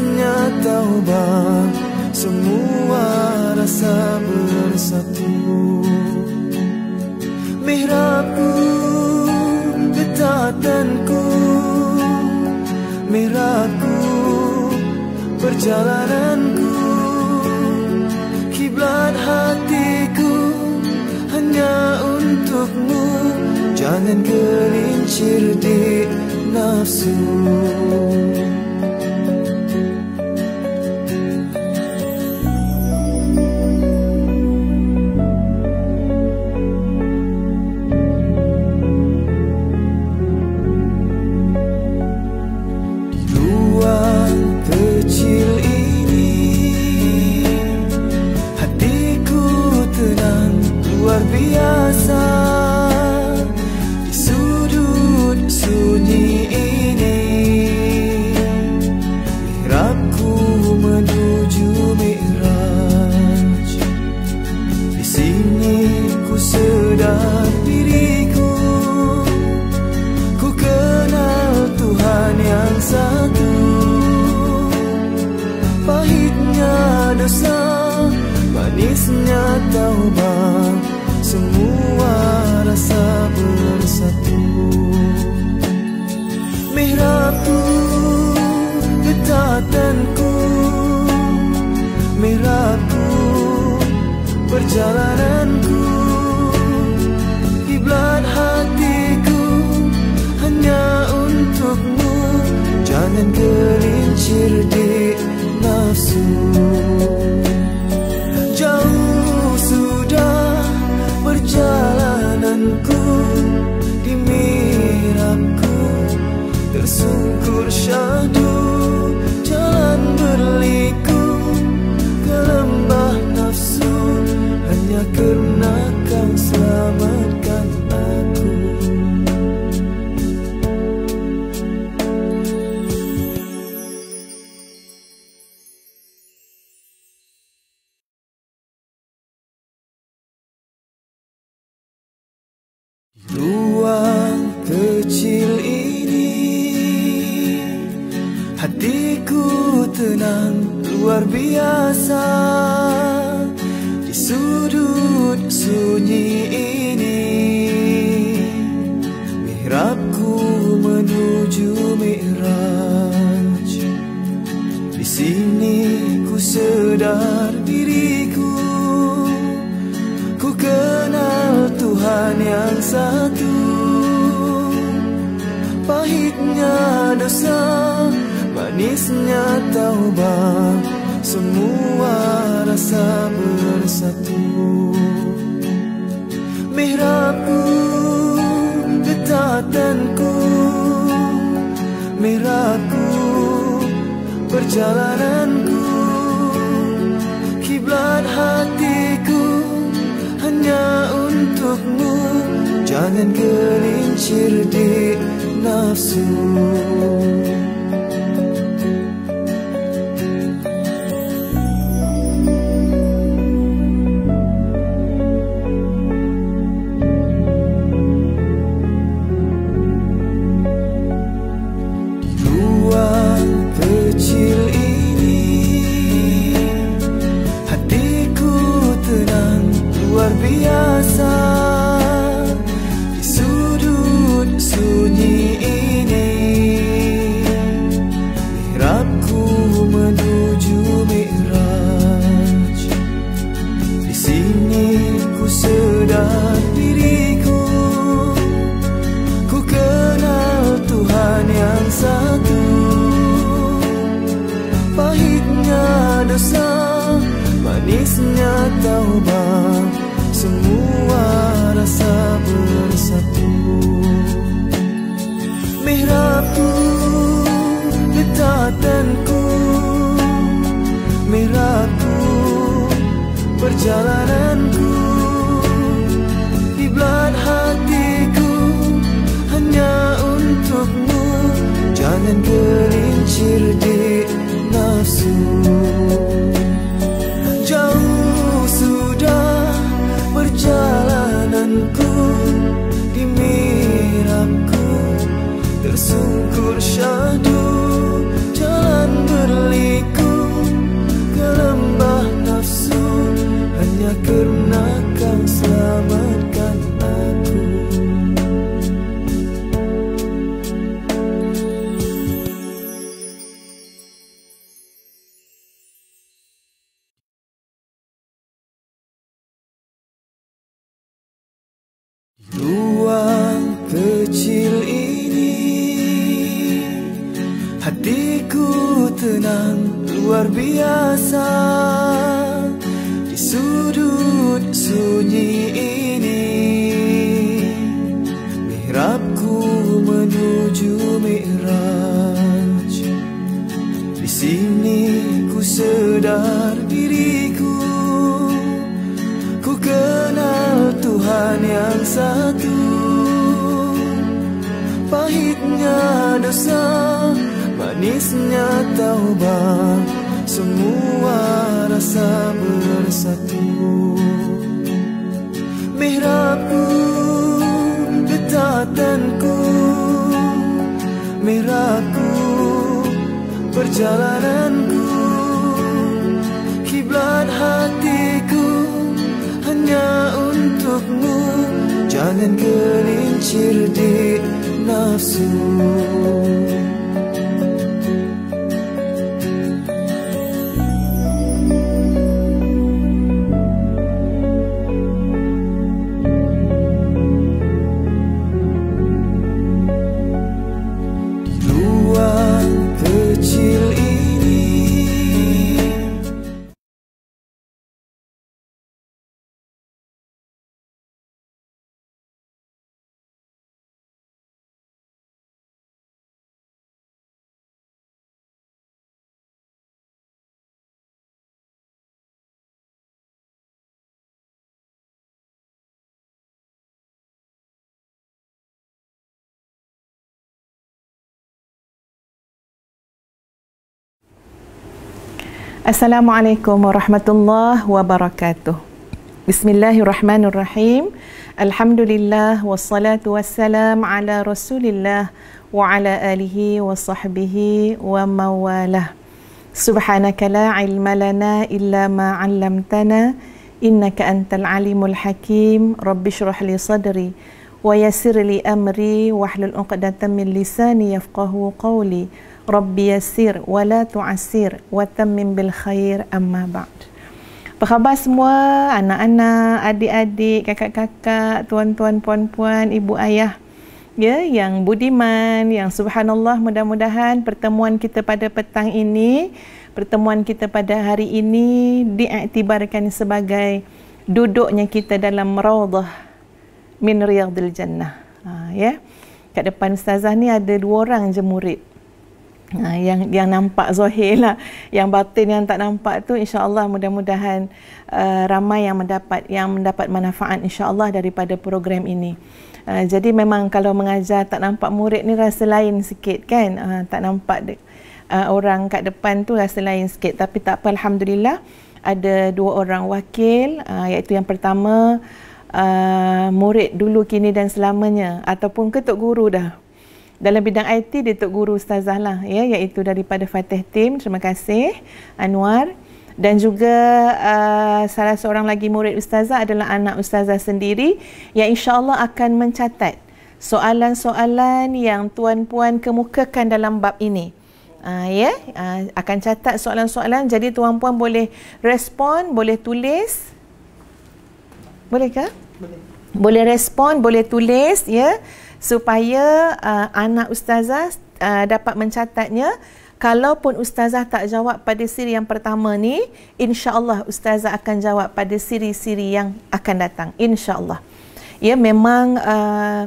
Tulusnya taubat Semua rasa bersatu Mihrabku ketatanku Mihrabku perjalananku Kiblat hatiku hanya untukmu Jangan gelincir di nafsu bersatu Mihrabku ketatanku Mihrabku perjalananku Kiblat hatiku hanya untukmu Jangan gelincir di nafsu kenang luar biasa Di sudut sunyi ini Mihrabku menuju mi'raj Di sini ku sedar diriku Ku kenal Tuhan yang satu Pahitnya dosa manisnya taubat semua rasa bersatu mihrabku ketaatanku mihrabku perjalananku kiblat hatiku hanya untukmu jangan gelincir di nafsu Thank you. السلام عليكم ورحمة الله وبركاته بسم الله الرحمن الرحيم الحمد لله والصلاة والسلام على رسول الله وعلى آله وصحبه ومن والاه سبحانك لا علم لنا إلا ما علمتنا إنك أنت العليم الحكيم رب اشرح لي صدري ويسر لي أمري واحلل عقدة من لساني يفقه قولي Rabbi yasir wa la tu'asir wa tammim bil khair amma ba'd. Apa khabar semua? Anak-anak, adik-adik, kakak-kakak, tuan-tuan, puan-puan, ibu ayah. Ya, yang budiman, yang subhanallah mudah-mudahan pertemuan kita pada petang ini, pertemuan kita pada hari ini diiktibarkan sebagai duduknya kita dalam raudhah min riyadil jannah. Ha, ya. Kat depan ustazah ni ada dua orang je murid. Uh, yang yang nampak zahir lah yang batin yang tak nampak tu insyaallah mudah-mudahan uh, ramai yang mendapat yang mendapat manfaat insyaallah daripada program ini. Uh, jadi memang kalau mengajar tak nampak murid ni rasa lain sikit kan uh, tak nampak de- uh, orang kat depan tu rasa lain sikit tapi tak apa alhamdulillah ada dua orang wakil uh, iaitu yang pertama uh, murid dulu kini dan selamanya ataupun ketuk guru dah dalam bidang IT di Tok Guru Ustazah lah ya iaitu daripada Fatih Team. terima kasih Anwar dan juga uh, salah seorang lagi murid ustazah adalah anak ustazah sendiri yang insya-Allah akan mencatat soalan-soalan yang tuan-puan kemukakan dalam bab ini. Uh, ya, yeah? uh, akan catat soalan-soalan jadi tuan-puan boleh respon, boleh tulis. bolehkah? Boleh. Boleh respon, boleh tulis ya. Yeah? supaya uh, anak ustazah uh, dapat mencatatnya kalaupun ustazah tak jawab pada siri yang pertama ni insyaallah ustazah akan jawab pada siri-siri yang akan datang insyaallah ya memang uh,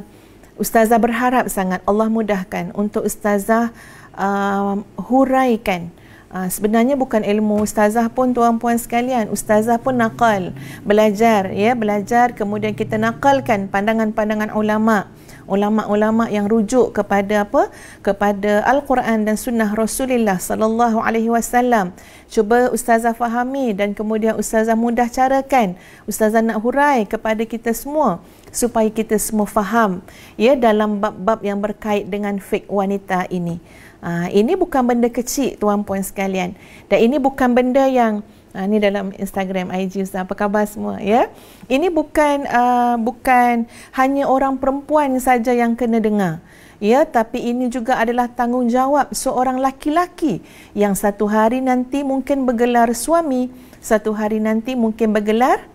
ustazah berharap sangat Allah mudahkan untuk ustazah um, uh, huraikan Ha, sebenarnya bukan ilmu ustazah pun tuan-puan sekalian ustazah pun nakal belajar ya belajar kemudian kita nakalkan pandangan-pandangan ulama ulama-ulama yang rujuk kepada apa kepada al-Quran dan sunnah Rasulullah sallallahu alaihi wasallam cuba ustazah fahami dan kemudian ustazah mudah carakan ustazah nak hurai kepada kita semua supaya kita semua faham ya dalam bab-bab yang berkait dengan fik wanita ini Uh, ini bukan benda kecil tuan puan sekalian dan ini bukan benda yang Ha, ini dalam Instagram, IG Ustaz. Apa khabar semua? Ya? Ini bukan uh, bukan hanya orang perempuan saja yang kena dengar. Ya, tapi ini juga adalah tanggungjawab seorang laki-laki yang satu hari nanti mungkin bergelar suami, satu hari nanti mungkin bergelar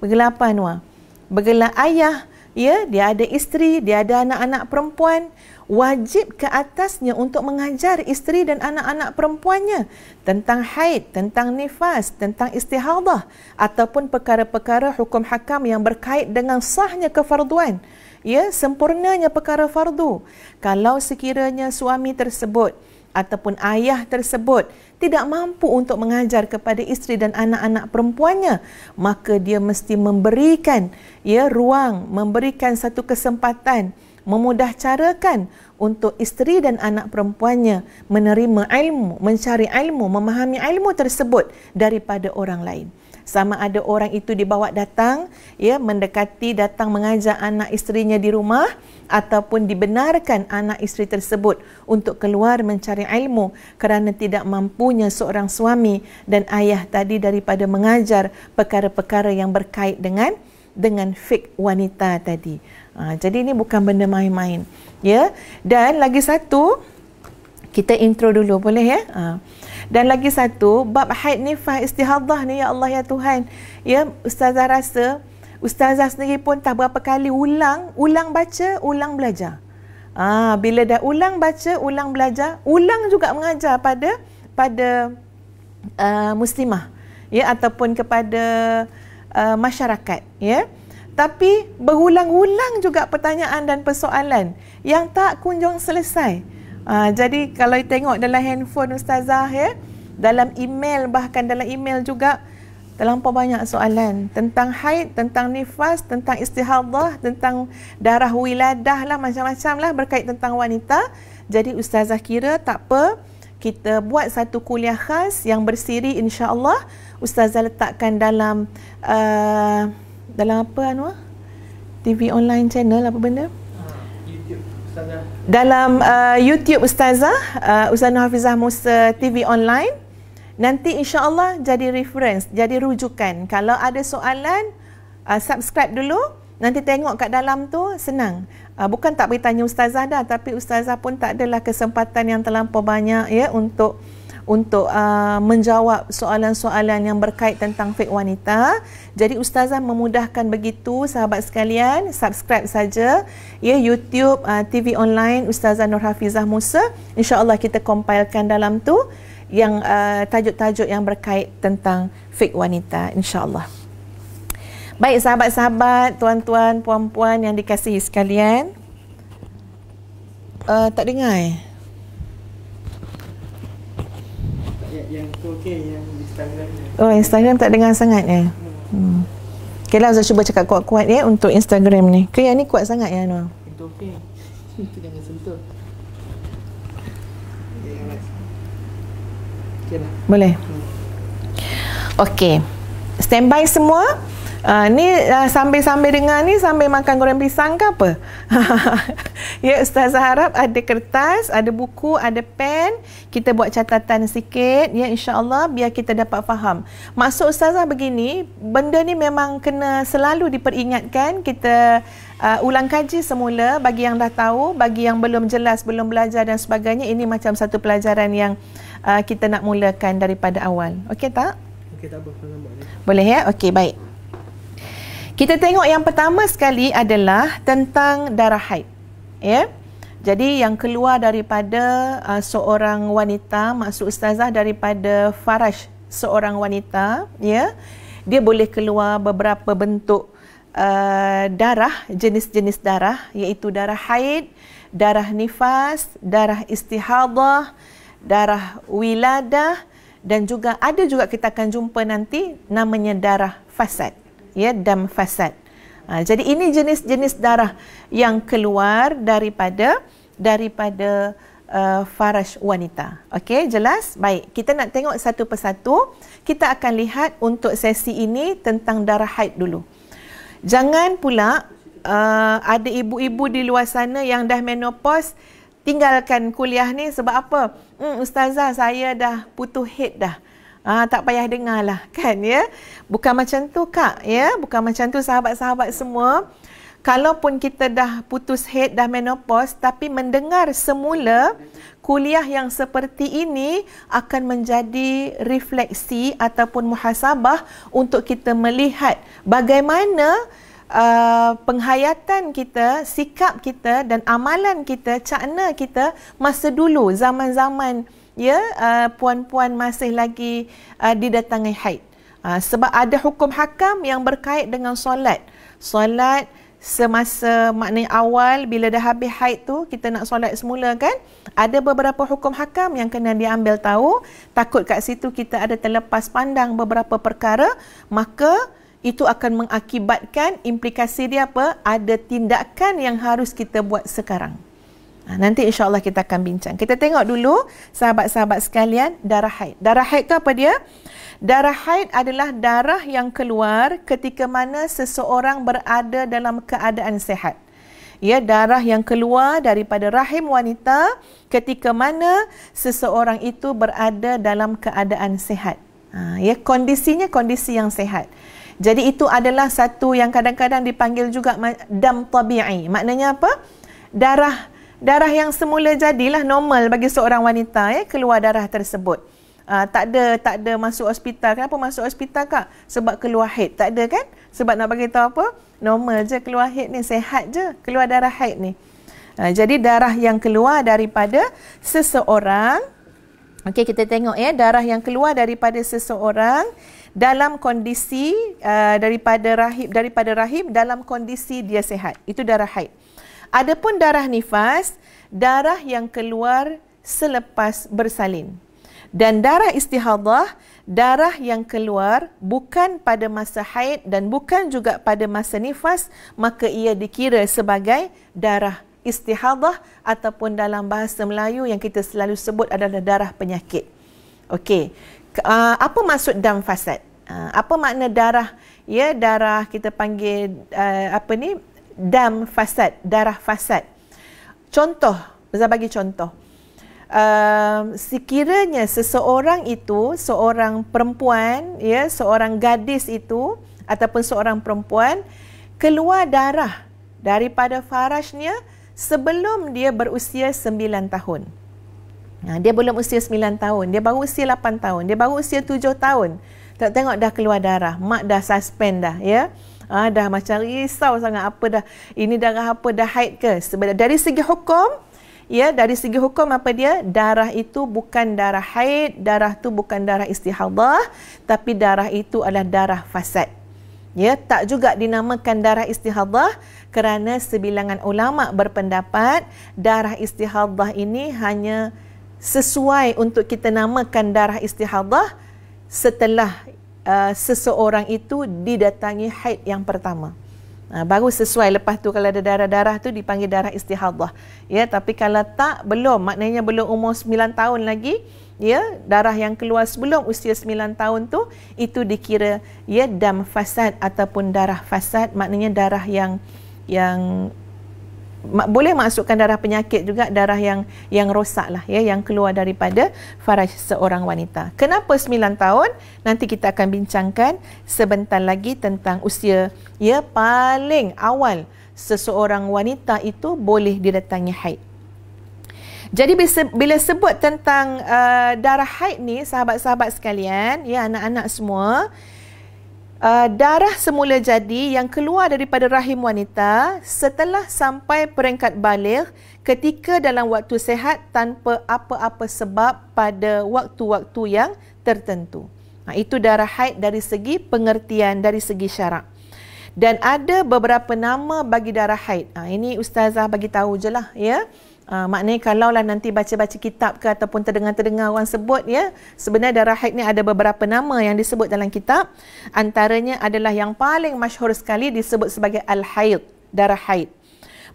bergelar apa Anwar? Bergelar ayah, ya dia ada isteri dia ada anak-anak perempuan wajib ke atasnya untuk mengajar isteri dan anak-anak perempuannya tentang haid tentang nifas tentang istihadah ataupun perkara-perkara hukum hakam yang berkait dengan sahnya kefarduan ya sempurnanya perkara fardu kalau sekiranya suami tersebut ataupun ayah tersebut tidak mampu untuk mengajar kepada isteri dan anak-anak perempuannya maka dia mesti memberikan ya ruang memberikan satu kesempatan memudah carakan untuk isteri dan anak perempuannya menerima ilmu mencari ilmu memahami ilmu tersebut daripada orang lain sama ada orang itu dibawa datang ya mendekati datang mengajak anak isterinya di rumah ataupun dibenarkan anak isteri tersebut untuk keluar mencari ilmu kerana tidak mampunya seorang suami dan ayah tadi daripada mengajar perkara-perkara yang berkait dengan dengan fik wanita tadi. Ha, jadi ini bukan benda main-main. Ya. Dan lagi satu kita intro dulu boleh ya? Ha. Dan lagi satu, bab haid ni faiz istihadah ni ya Allah ya Tuhan. Ya, ustazah rasa ustazah sendiri pun tak berapa kali ulang, ulang baca, ulang belajar. Ah, ha, bila dah ulang baca, ulang belajar, ulang juga mengajar pada pada uh, muslimah ya ataupun kepada uh, masyarakat ya tapi berulang-ulang juga pertanyaan dan persoalan yang tak kunjung selesai Ah, jadi kalau tengok dalam handphone ustazah ya, dalam email bahkan dalam email juga terlampau banyak soalan tentang haid, tentang nifas, tentang istihadah, tentang darah wiladah lah macam-macam lah berkait tentang wanita. Jadi ustazah kira tak apa, kita buat satu kuliah khas yang bersiri insya-Allah ustazah letakkan dalam uh, dalam apa Anwar? TV online channel apa benda? dalam uh, YouTube Ustazah, uh, Ustazah Hafizah Musa TV Online. Nanti Insya Allah jadi reference, jadi rujukan. Kalau ada soalan, uh, subscribe dulu. Nanti tengok kat dalam tu, senang. Uh, bukan tak beritanya Ustazah dah, tapi Ustazah pun tak adalah kesempatan yang terlampau banyak ya untuk untuk uh, menjawab soalan-soalan yang berkait tentang fik wanita. Jadi ustazah memudahkan begitu sahabat sekalian, subscribe saja ya YouTube uh, TV online Ustazah Nur Hafizah Musa. Insya-Allah kita compilekan dalam tu yang uh, tajuk-tajuk yang berkait tentang fik wanita insya-Allah. Baik sahabat-sahabat, tuan-tuan, puan-puan yang dikasihi sekalian. Uh, tak dengar eh? Instagram. Oh, Instagram tak dengar sangat ya. Eh? Hmm. Okay lah, Azhar cuba cakap kuat-kuat ya untuk Instagram ni. Ke yang ni kuat sangat ya, Anwar? Itu okey. Itu jangan sentuh. Lah. Boleh? Hmm. Okay. Standby semua. Ha, ni uh, ah, sambil-sambil dengar ni sambil makan goreng pisang ke apa? ya ustazah harap ada kertas, ada buku, ada pen, kita buat catatan sikit ya insya-Allah biar kita dapat faham. Maksud ustazah begini, benda ni memang kena selalu diperingatkan, kita uh, ulang kaji semula bagi yang dah tahu, bagi yang belum jelas, belum belajar dan sebagainya, ini macam satu pelajaran yang uh, kita nak mulakan daripada awal. Okey tak? Okey tak apa. Boleh ya? Okey baik. Kita tengok yang pertama sekali adalah tentang darah haid. Ya. Yeah? Jadi yang keluar daripada uh, seorang wanita maksud ustazah daripada faraj seorang wanita, ya. Yeah? Dia boleh keluar beberapa bentuk uh, darah, jenis-jenis darah iaitu darah haid, darah nifas, darah istihadhah, darah wiladah dan juga ada juga kita akan jumpa nanti namanya darah fasad ya dam fasad. Ha, jadi ini jenis-jenis darah yang keluar daripada daripada uh, faraj wanita. Okey, jelas? Baik, kita nak tengok satu persatu. Kita akan lihat untuk sesi ini tentang darah haid dulu. Jangan pula uh, ada ibu-ibu di luar sana yang dah menopause tinggalkan kuliah ni sebab apa? Hmm, ustazah saya dah putus haid dah. Ah tak payah dengarlah kan ya. Bukan macam tu kak ya, bukan macam tu sahabat-sahabat semua. Kalaupun kita dah putus head dah menopause tapi mendengar semula kuliah yang seperti ini akan menjadi refleksi ataupun muhasabah untuk kita melihat bagaimana Uh, penghayatan kita, sikap kita dan amalan kita, cakna kita masa dulu zaman-zaman ya uh, puan-puan masih lagi uh, didatangi haid uh, sebab ada hukum hakam yang berkait dengan solat solat semasa makna awal bila dah habis haid tu kita nak solat semula kan ada beberapa hukum hakam yang kena diambil tahu takut kat situ kita ada terlepas pandang beberapa perkara maka itu akan mengakibatkan implikasi dia apa ada tindakan yang harus kita buat sekarang Ha, nanti insyaAllah kita akan bincang. Kita tengok dulu sahabat-sahabat sekalian darah haid. Darah haid itu apa dia? Darah haid adalah darah yang keluar ketika mana seseorang berada dalam keadaan sehat. Ya, darah yang keluar daripada rahim wanita ketika mana seseorang itu berada dalam keadaan sehat. Ha, ya, kondisinya kondisi yang sehat. Jadi itu adalah satu yang kadang-kadang dipanggil juga dam tabi'i. Maknanya apa? Darah darah yang semula jadilah normal bagi seorang wanita ya eh, keluar darah tersebut. Uh, tak ada tak ada masuk hospital. Kenapa masuk hospital kak? Sebab keluar haid. Tak ada kan? Sebab nak bagi tahu apa? Normal je keluar haid ni, sehat je keluar darah haid ni. Uh, jadi darah yang keluar daripada seseorang Okey kita tengok ya darah yang keluar daripada seseorang dalam kondisi uh, daripada rahim daripada rahim dalam kondisi dia sehat itu darah haid. Adapun darah nifas, darah yang keluar selepas bersalin. Dan darah istihadah, darah yang keluar bukan pada masa haid dan bukan juga pada masa nifas, maka ia dikira sebagai darah istihadah ataupun dalam bahasa Melayu yang kita selalu sebut adalah darah penyakit. Okey. Uh, apa maksud dam fasad? Uh, apa makna darah ya darah kita panggil uh, apa ni dam fasad, darah fasad. Contoh, saya bagi contoh. Uh, sekiranya seseorang itu seorang perempuan ya seorang gadis itu ataupun seorang perempuan keluar darah daripada farajnya sebelum dia berusia sembilan tahun. Nah, ha, dia belum usia sembilan tahun, dia baru usia lapan tahun, dia baru usia tujuh tahun. Tak tengok dah keluar darah, mak dah suspend dah ya. Ah dah macam risau sangat apa dah ini darah apa dah haid ke? Sebab dari segi hukum Ya, dari segi hukum apa dia? Darah itu bukan darah haid, darah tu bukan darah istihadah, tapi darah itu adalah darah fasad. Ya, tak juga dinamakan darah istihadah kerana sebilangan ulama berpendapat darah istihadah ini hanya sesuai untuk kita namakan darah istihadah setelah Uh, seseorang itu didatangi haid yang pertama. Ha, baru sesuai lepas tu kalau ada darah-darah tu dipanggil darah istihadah. Ya, tapi kalau tak belum maknanya belum umur 9 tahun lagi, ya, darah yang keluar sebelum usia 9 tahun tu itu dikira ya dam fasad ataupun darah fasad, maknanya darah yang yang boleh masukkan darah penyakit juga darah yang yang rosak lah ya yang keluar daripada faraj seorang wanita. Kenapa 9 tahun? Nanti kita akan bincangkan sebentar lagi tentang usia ya paling awal seseorang wanita itu boleh didatangi haid. Jadi bila sebut tentang uh, darah haid ni sahabat-sahabat sekalian ya anak-anak semua Uh, darah semula jadi yang keluar daripada rahim wanita setelah sampai peringkat balik ketika dalam waktu sehat tanpa apa-apa sebab pada waktu-waktu yang tertentu. Nah, ha, itu darah haid dari segi pengertian, dari segi syarak. Dan ada beberapa nama bagi darah haid. Nah, ha, ini ustazah bagi tahu je lah. Ya? Uh, maknanya kalaulah nanti baca-baca kitab ke ataupun terdengar-terdengar orang sebut ya sebenarnya darah haid ni ada beberapa nama yang disebut dalam kitab antaranya adalah yang paling masyhur sekali disebut sebagai al-haid darah haid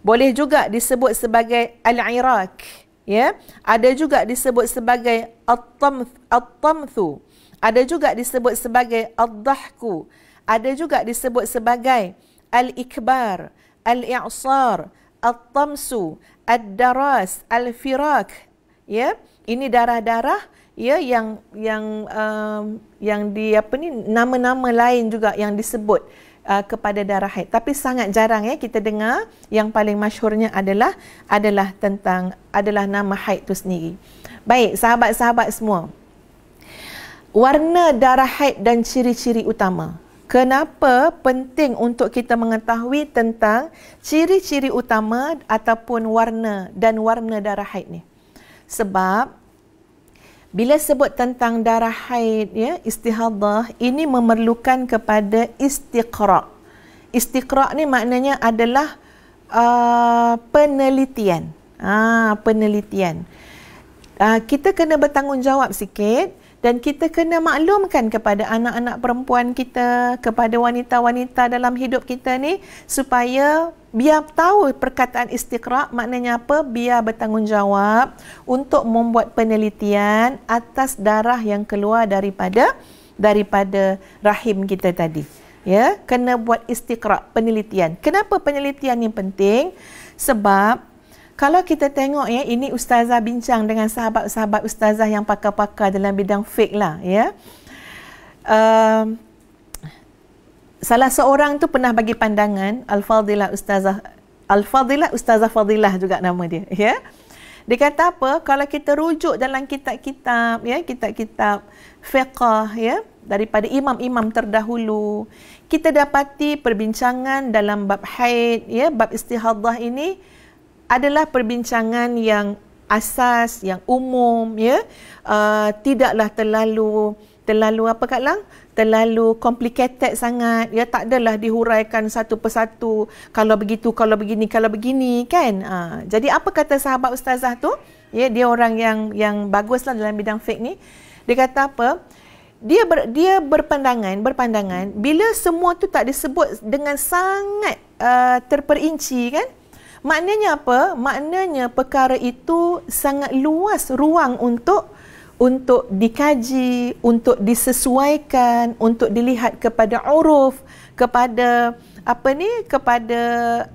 boleh juga disebut sebagai al-iraq ya ada juga disebut sebagai al tamthu ada juga disebut sebagai al dahku ada juga disebut sebagai al-ikbar al-i'sar al tamsu ad-daras al-firak ya ini darah-darah ya yang yang um, yang di apa ni nama-nama lain juga yang disebut uh, kepada darah haid tapi sangat jarang ya kita dengar yang paling masyhurnya adalah adalah tentang adalah nama haid itu sendiri baik sahabat-sahabat semua warna darah haid dan ciri-ciri utama kenapa penting untuk kita mengetahui tentang ciri-ciri utama ataupun warna dan warna darah haid ni sebab bila sebut tentang darah haid ya istihadhah ini memerlukan kepada istiqra istiqra ni maknanya adalah uh, penelitian ah penelitian Uh, kita kena bertanggungjawab sikit dan kita kena maklumkan kepada anak-anak perempuan kita kepada wanita-wanita dalam hidup kita ni supaya biar tahu perkataan istiqra maknanya apa biar bertanggungjawab untuk membuat penelitian atas darah yang keluar daripada daripada rahim kita tadi ya kena buat istiqra penelitian kenapa penelitian ni penting sebab kalau kita tengok ya ini ustazah bincang dengan sahabat-sahabat ustazah yang pakar-pakar dalam bidang fake lah ya um, salah seorang tu pernah bagi pandangan al-fadilah ustazah al-fadilah ustazah fadilah juga nama dia ya dia kata apa kalau kita rujuk dalam kitab-kitab ya kitab-kitab fiqh ya daripada imam-imam terdahulu kita dapati perbincangan dalam bab haid ya bab istihadah ini adalah perbincangan yang asas, yang umum, ya. Uh, tidaklah terlalu terlalu apa Kak Lang? Terlalu complicated sangat. Ya, tak adalah dihuraikan satu persatu. Kalau begitu, kalau begini, kalau begini, kan? Uh, jadi apa kata sahabat ustazah tu? Ya, dia orang yang yang baguslah dalam bidang fake ni. Dia kata apa? Dia ber, dia berpandangan, berpandangan bila semua tu tak disebut dengan sangat uh, terperinci kan? Maknanya apa? Maknanya perkara itu sangat luas ruang untuk untuk dikaji, untuk disesuaikan, untuk dilihat kepada uruf, kepada apa ni? kepada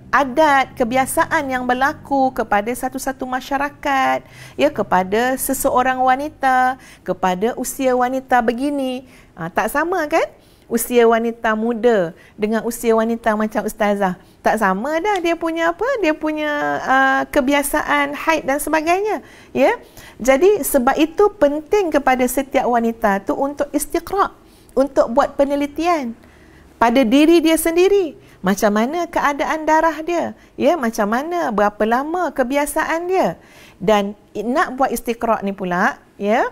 adat, kebiasaan yang berlaku kepada satu-satu masyarakat, ya kepada seseorang wanita, kepada usia wanita begini. Ha, tak sama kan? usia wanita muda dengan usia wanita macam ustazah tak sama dah dia punya apa dia punya uh, kebiasaan haid dan sebagainya ya jadi sebab itu penting kepada setiap wanita tu untuk istiqra untuk buat penelitian pada diri dia sendiri macam mana keadaan darah dia ya macam mana berapa lama kebiasaan dia dan nak buat istiqra ni pula ya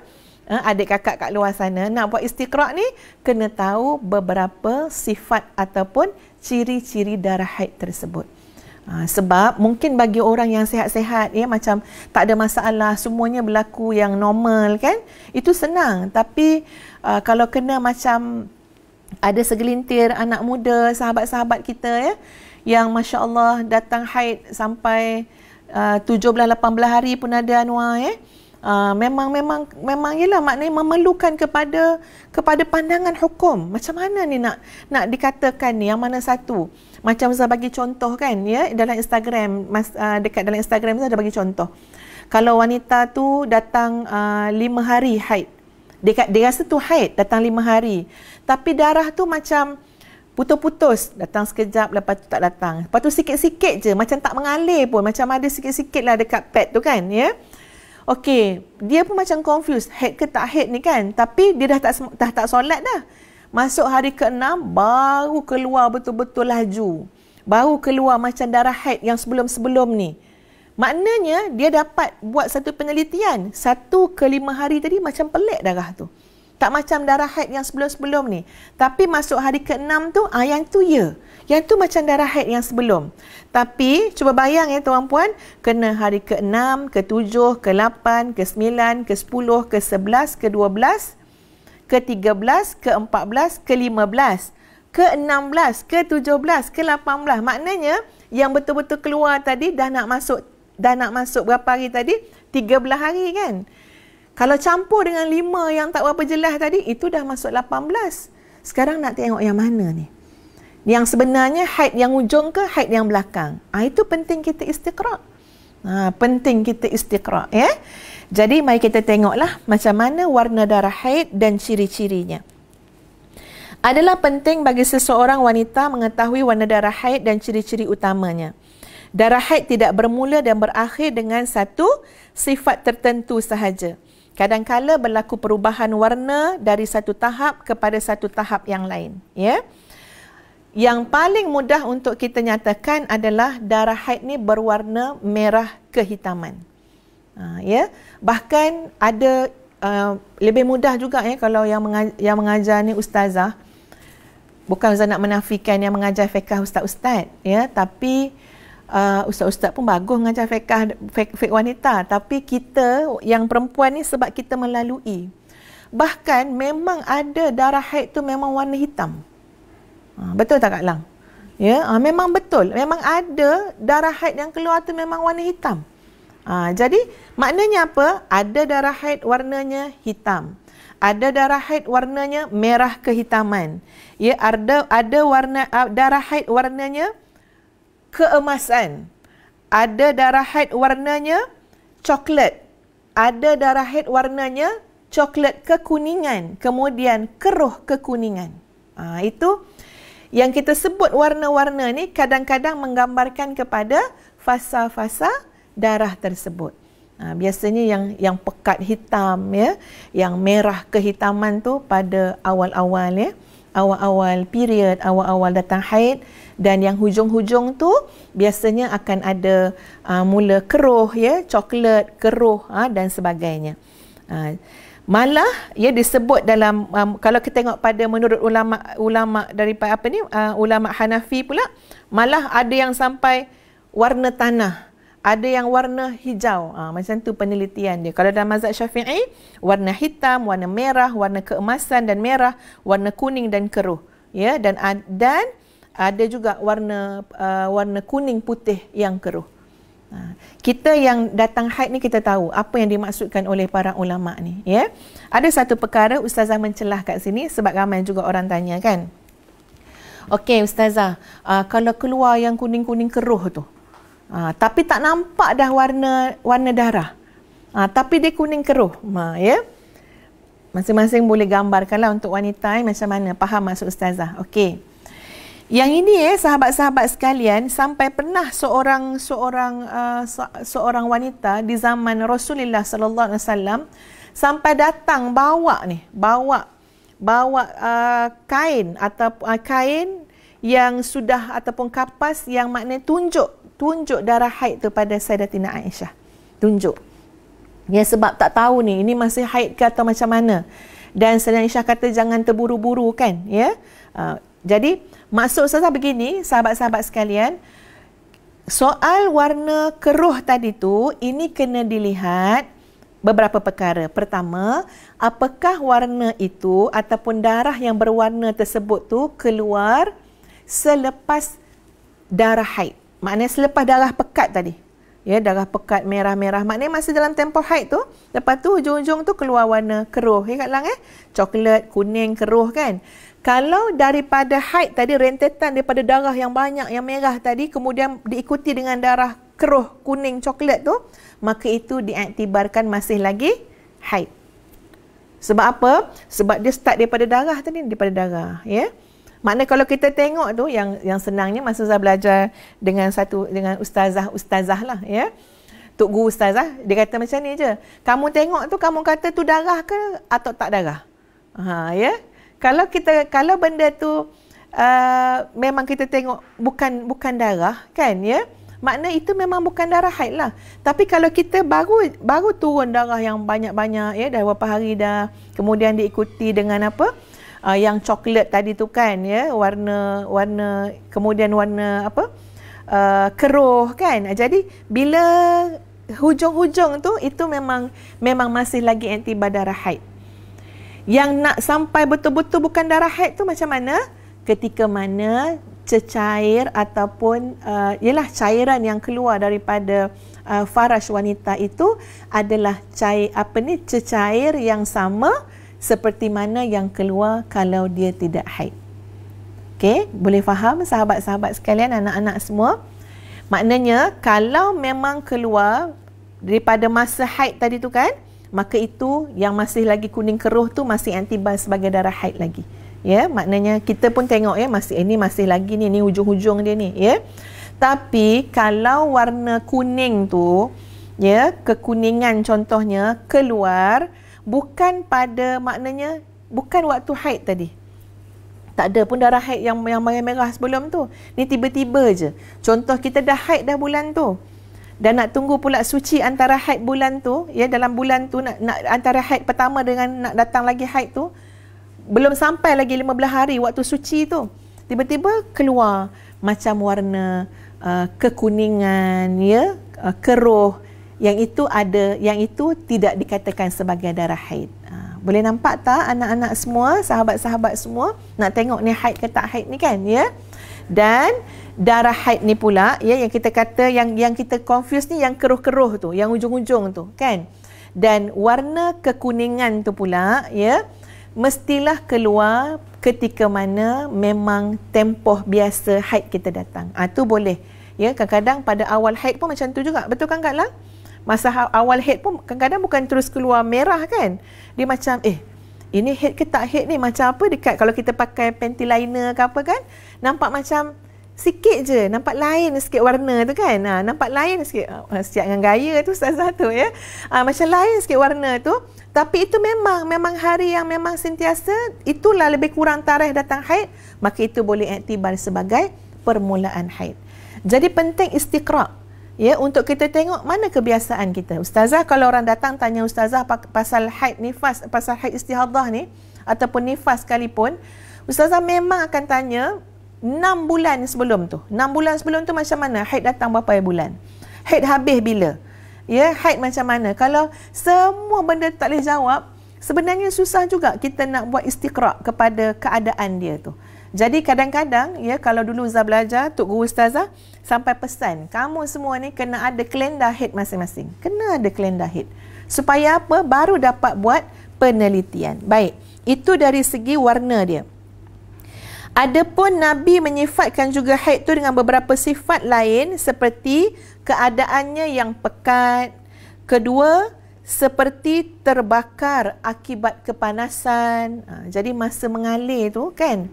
eh, adik kakak kat luar sana nak buat istiqra ni kena tahu beberapa sifat ataupun ciri-ciri darah haid tersebut. Ha, sebab mungkin bagi orang yang sehat-sehat ya macam tak ada masalah semuanya berlaku yang normal kan itu senang tapi uh, kalau kena macam ada segelintir anak muda sahabat-sahabat kita ya yang masya-Allah datang haid sampai uh, 17 18 hari pun ada anwar ya uh, memang memang memang ialah maknanya memerlukan kepada kepada pandangan hukum macam mana ni nak nak dikatakan ni yang mana satu macam saya bagi contoh kan ya dalam Instagram mas, uh, dekat dalam Instagram saya ada bagi contoh kalau wanita tu datang uh, lima hari haid dekat dia rasa tu haid datang lima hari tapi darah tu macam putus-putus datang sekejap lepas tu tak datang lepas tu sikit-sikit je macam tak mengalir pun macam ada sikit-sikit lah dekat pad tu kan ya yeah? Okey, dia pun macam confused, head ke tak head ni kan? Tapi dia dah tak dah tak solat dah. Masuk hari ke-6 baru keluar betul-betul laju. Baru keluar macam darah head yang sebelum-sebelum ni. Maknanya dia dapat buat satu penelitian. Satu ke lima hari tadi macam pelik darah tu. Tak macam darah head yang sebelum-sebelum ni. Tapi masuk hari ke-6 tu, ah, yang tu ya. Yeah. Yang tu macam darah haid yang sebelum. Tapi cuba bayang ya tuan puan, kena hari ke-6, ke-7, ke-8, ke-9, ke-10, ke-11, ke-12, ke-13, ke-14, ke-15, ke-16, ke-17, ke-18. Maknanya yang betul-betul keluar tadi dah nak masuk dah nak masuk berapa hari tadi? 13 hari kan? Kalau campur dengan lima yang tak berapa jelas tadi, itu dah masuk 18. Sekarang nak tengok yang mana ni? yang sebenarnya haid yang ujung ke haid yang belakang. Ha, itu penting kita istiqra. Ha, penting kita istiqra. Ya? Jadi mari kita tengoklah macam mana warna darah haid dan ciri-cirinya. Adalah penting bagi seseorang wanita mengetahui warna darah haid dan ciri-ciri utamanya. Darah haid tidak bermula dan berakhir dengan satu sifat tertentu sahaja. kadang Kadangkala berlaku perubahan warna dari satu tahap kepada satu tahap yang lain. Ya? Yeah? yang paling mudah untuk kita nyatakan adalah darah haid ni berwarna merah kehitaman. Ha, ya. Bahkan ada uh, lebih mudah juga ya kalau yang mengajar, yang mengajar ni ustazah. Bukan ustaz nak menafikan yang mengajar fiqh ustaz-ustaz ya, tapi uh, ustaz-ustaz pun bagus mengajar fiqh fiqh wanita, tapi kita yang perempuan ni sebab kita melalui. Bahkan memang ada darah haid tu memang warna hitam. Ha, betul tak Kak Lang? Ya, ha, memang betul. Memang ada darah haid yang keluar tu memang warna hitam. Ha, jadi maknanya apa? Ada darah haid warnanya hitam. Ada darah haid warnanya merah kehitaman. Ya, ada ada warna darah haid warnanya keemasan. Ada darah haid warnanya coklat. Ada darah haid warnanya coklat kekuningan, kemudian keruh kekuningan. Ha, itu yang kita sebut warna-warna ni kadang-kadang menggambarkan kepada fasa-fasa darah tersebut. Ha, biasanya yang yang pekat hitam ya, yang merah kehitaman tu pada awal-awal ya, awal-awal period, awal-awal datang haid dan yang hujung-hujung tu biasanya akan ada uh, mula keruh ya, coklat, keruh ha, dan sebagainya. Ha, malah ia ya disebut dalam um, kalau kita tengok pada menurut ulama ulama daripada apa ni uh, ulama Hanafi pula malah ada yang sampai warna tanah ada yang warna hijau uh, macam tu penelitian dia kalau dalam mazhab Syafi'i warna hitam warna merah warna keemasan dan merah warna kuning dan keruh ya dan dan ada juga warna uh, warna kuning putih yang keruh Ha, kita yang datang haid ni kita tahu apa yang dimaksudkan oleh para ulama ni. Ya? Ada satu perkara ustazah mencelah kat sini sebab ramai juga orang tanya kan. Okey ustazah, uh, kalau keluar yang kuning-kuning keruh tu. Uh, tapi tak nampak dah warna warna darah. Uh, tapi dia kuning keruh. Ma, ya. Yeah? Masing-masing boleh gambarkanlah untuk wanita eh, macam mana. Faham maksud ustazah. Okey. Yang ini eh sahabat-sahabat sekalian sampai pernah seorang seorang uh, seorang wanita di zaman Rasulullah sallallahu alaihi wasallam sampai datang bawa ni bawa bawa uh, kain atau uh, kain yang sudah ataupun kapas yang makna tunjuk tunjuk darah haid tu pada Sayyidatina Aisyah. Tunjuk. Ya sebab tak tahu ni ini masih haid ke atau macam mana. Dan Sayyidatina Aisyah kata jangan terburu-buru kan ya. Uh, jadi maksud saya begini, sahabat-sahabat sekalian, soal warna keruh tadi tu ini kena dilihat beberapa perkara. Pertama, apakah warna itu ataupun darah yang berwarna tersebut tu keluar selepas darah haid? Maknanya selepas darah pekat tadi. Ya, darah pekat merah-merah. Maknanya masih dalam tempoh haid tu. Lepas tu hujung-hujung tu keluar warna keruh. Ya, Kak Lang eh? Coklat, kuning, keruh kan? kalau daripada haid tadi rentetan daripada darah yang banyak yang merah tadi kemudian diikuti dengan darah keruh kuning coklat tu maka itu diaktibarkan masih lagi haid sebab apa sebab dia start daripada darah tadi daripada darah ya yeah? Maknanya kalau kita tengok tu yang yang senangnya masa saya belajar dengan satu dengan ustazah-ustazah lah ya. Yeah? Tok guru ustazah dia kata macam ni je. Kamu tengok tu kamu kata tu darah ke atau tak darah? Ha ya. Yeah? kalau kita kalau benda tu uh, memang kita tengok bukan bukan darah kan ya makna itu memang bukan darah haid lah tapi kalau kita baru baru turun darah yang banyak-banyak ya dah beberapa hari dah kemudian diikuti dengan apa uh, yang coklat tadi tu kan ya warna warna kemudian warna apa uh, keruh kan jadi bila hujung-hujung tu itu memang memang masih lagi anti badara haid yang nak sampai betul-betul bukan darah haid tu macam mana? Ketika mana cecair ataupun uh, ialah cairan yang keluar daripada uh, faraj wanita itu adalah cair apa ni cecair yang sama seperti mana yang keluar kalau dia tidak haid. Okey, boleh faham sahabat-sahabat sekalian, anak-anak semua? Maknanya kalau memang keluar daripada masa haid tadi tu kan, maka itu yang masih lagi kuning keruh tu masih antibas sebagai darah haid lagi ya maknanya kita pun tengok ya masih ini eh, masih lagi ni ni hujung-hujung dia ni ya tapi kalau warna kuning tu ya kekuningan contohnya keluar bukan pada maknanya bukan waktu haid tadi tak ada pun darah haid yang yang merah-merah sebelum tu ni tiba-tiba je contoh kita dah haid dah bulan tu dan nak tunggu pula suci antara haid bulan tu ya dalam bulan tu nak, nak antara haid pertama dengan nak datang lagi haid tu belum sampai lagi 15 hari waktu suci tu tiba-tiba keluar macam warna uh, kekuningan ya uh, keruh yang itu ada yang itu tidak dikatakan sebagai darah haid uh, boleh nampak tak anak-anak semua sahabat-sahabat semua nak tengok ni haid ke tak haid ni kan ya dan darah haid ni pula ya yang kita kata yang yang kita confuse ni yang keruh-keruh tu yang ujung-ujung tu kan dan warna kekuningan tu pula ya mestilah keluar ketika mana memang tempoh biasa haid kita datang ah ha, tu boleh ya kadang-kadang pada awal haid pun macam tu juga betul kan Kak Lang masa ha-, awal haid pun kadang-kadang bukan terus keluar merah kan dia macam eh ini head ke tak head ni macam apa dekat kalau kita pakai panty liner ke apa kan nampak macam sikit je nampak lain sikit warna tu kan ha, nampak lain sikit uh, uh, siap dengan gaya tu ustazah tu ya ha, macam lain sikit warna tu tapi itu memang memang hari yang memang sentiasa itulah lebih kurang tarikh datang haid maka itu boleh iktibar sebagai permulaan haid jadi penting istiqra ya untuk kita tengok mana kebiasaan kita ustazah kalau orang datang tanya ustazah pasal haid nifas pasal haid istihadah ni ataupun nifas sekalipun ustazah memang akan tanya Enam bulan sebelum tu. enam bulan sebelum tu macam mana? Haid datang berapa bulan? Haid habis bila? Ya, haid macam mana? Kalau semua benda tak boleh jawab, sebenarnya susah juga kita nak buat istiqrak kepada keadaan dia tu. Jadi kadang-kadang, ya kalau dulu Ustaz belajar, Tok Guru Ustazah sampai pesan, kamu semua ni kena ada kalender haid masing-masing. Kena ada kalender haid. Supaya apa? Baru dapat buat penelitian. Baik, itu dari segi warna dia. Adapun Nabi menyifatkan juga haid tu dengan beberapa sifat lain seperti keadaannya yang pekat, kedua seperti terbakar akibat kepanasan. Ha, jadi masa mengalir tu kan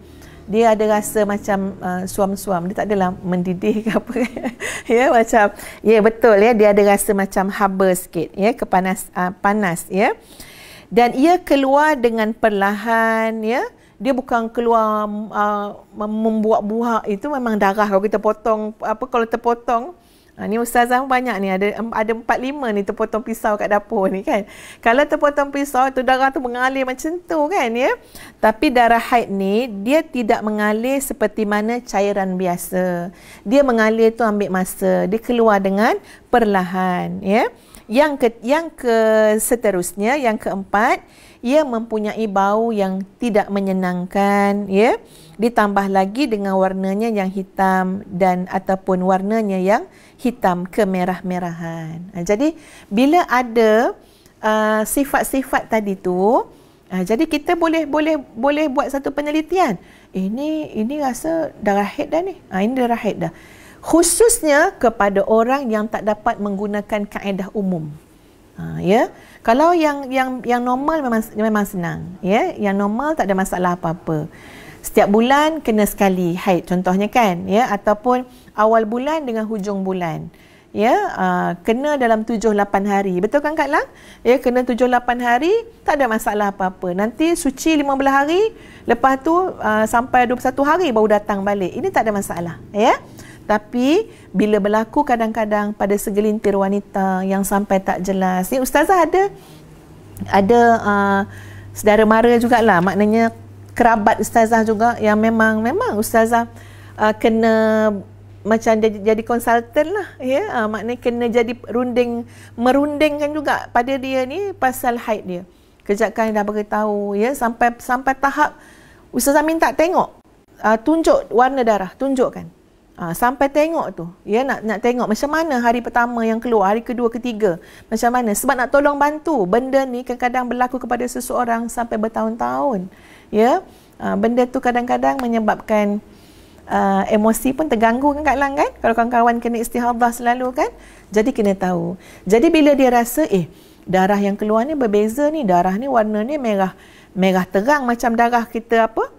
dia ada rasa macam uh, suam-suam dia tak adalah mendidih ke apa kan. ya macam ya betul ya dia ada rasa macam haba sikit ya kepanas uh, panas ya dan ia keluar dengan perlahan ya dia bukan keluar uh, membuak-buak itu memang darah kalau kita potong apa kalau terpotong Ha, ni ustazah banyak ni ada ada empat lima ni terpotong pisau kat dapur ni kan. Kalau terpotong pisau tu darah tu mengalir macam tu kan ya. Tapi darah haid ni dia tidak mengalir seperti mana cairan biasa. Dia mengalir tu ambil masa, dia keluar dengan perlahan ya. Yang ke, yang ke seterusnya yang keempat ia mempunyai bau yang tidak menyenangkan ya ditambah lagi dengan warnanya yang hitam dan ataupun warnanya yang hitam kemerah-merahan ha, jadi bila ada uh, sifat-sifat tadi tu uh, jadi kita boleh boleh boleh buat satu penelitian ini eh, ini rasa darah haid dah ni ha, ini darah haid dah khususnya kepada orang yang tak dapat menggunakan kaedah umum ha, ya yeah? Kalau yang yang yang normal memang memang senang, ya. Yang normal tak ada masalah apa-apa. Setiap bulan kena sekali haid contohnya kan, ya ataupun awal bulan dengan hujung bulan. Ya, uh, kena dalam 7 8 hari. Betul kan Kak Lang? Ya, kena 7 8 hari, tak ada masalah apa-apa. Nanti suci 15 hari, lepas tu uh, sampai 21 hari baru datang balik. Ini tak ada masalah, ya. Tapi bila berlaku kadang-kadang pada segelintir wanita yang sampai tak jelas. Ni ustazah ada ada uh, saudara mara jugalah maknanya kerabat ustazah juga yang memang memang ustazah uh, kena macam jadi, jadi konsultan lah ya uh, maknanya kena jadi runding merundingkan juga pada dia ni pasal haid dia kejakan dah bagi tahu ya sampai sampai tahap ustazah minta tengok uh, tunjuk warna darah tunjukkan Ha, sampai tengok tu. Ya nak nak tengok macam mana hari pertama yang keluar, hari kedua, ketiga. Macam mana? Sebab nak tolong bantu. Benda ni kadang-kadang berlaku kepada seseorang sampai bertahun-tahun. Ya. Ha, benda tu kadang-kadang menyebabkan uh, emosi pun terganggu kan Kak Lang kan? Kalau kawan-kawan kena istihadah selalu kan? Jadi kena tahu. Jadi bila dia rasa eh darah yang keluar ni berbeza ni, darah ni warna ni merah merah terang macam darah kita apa?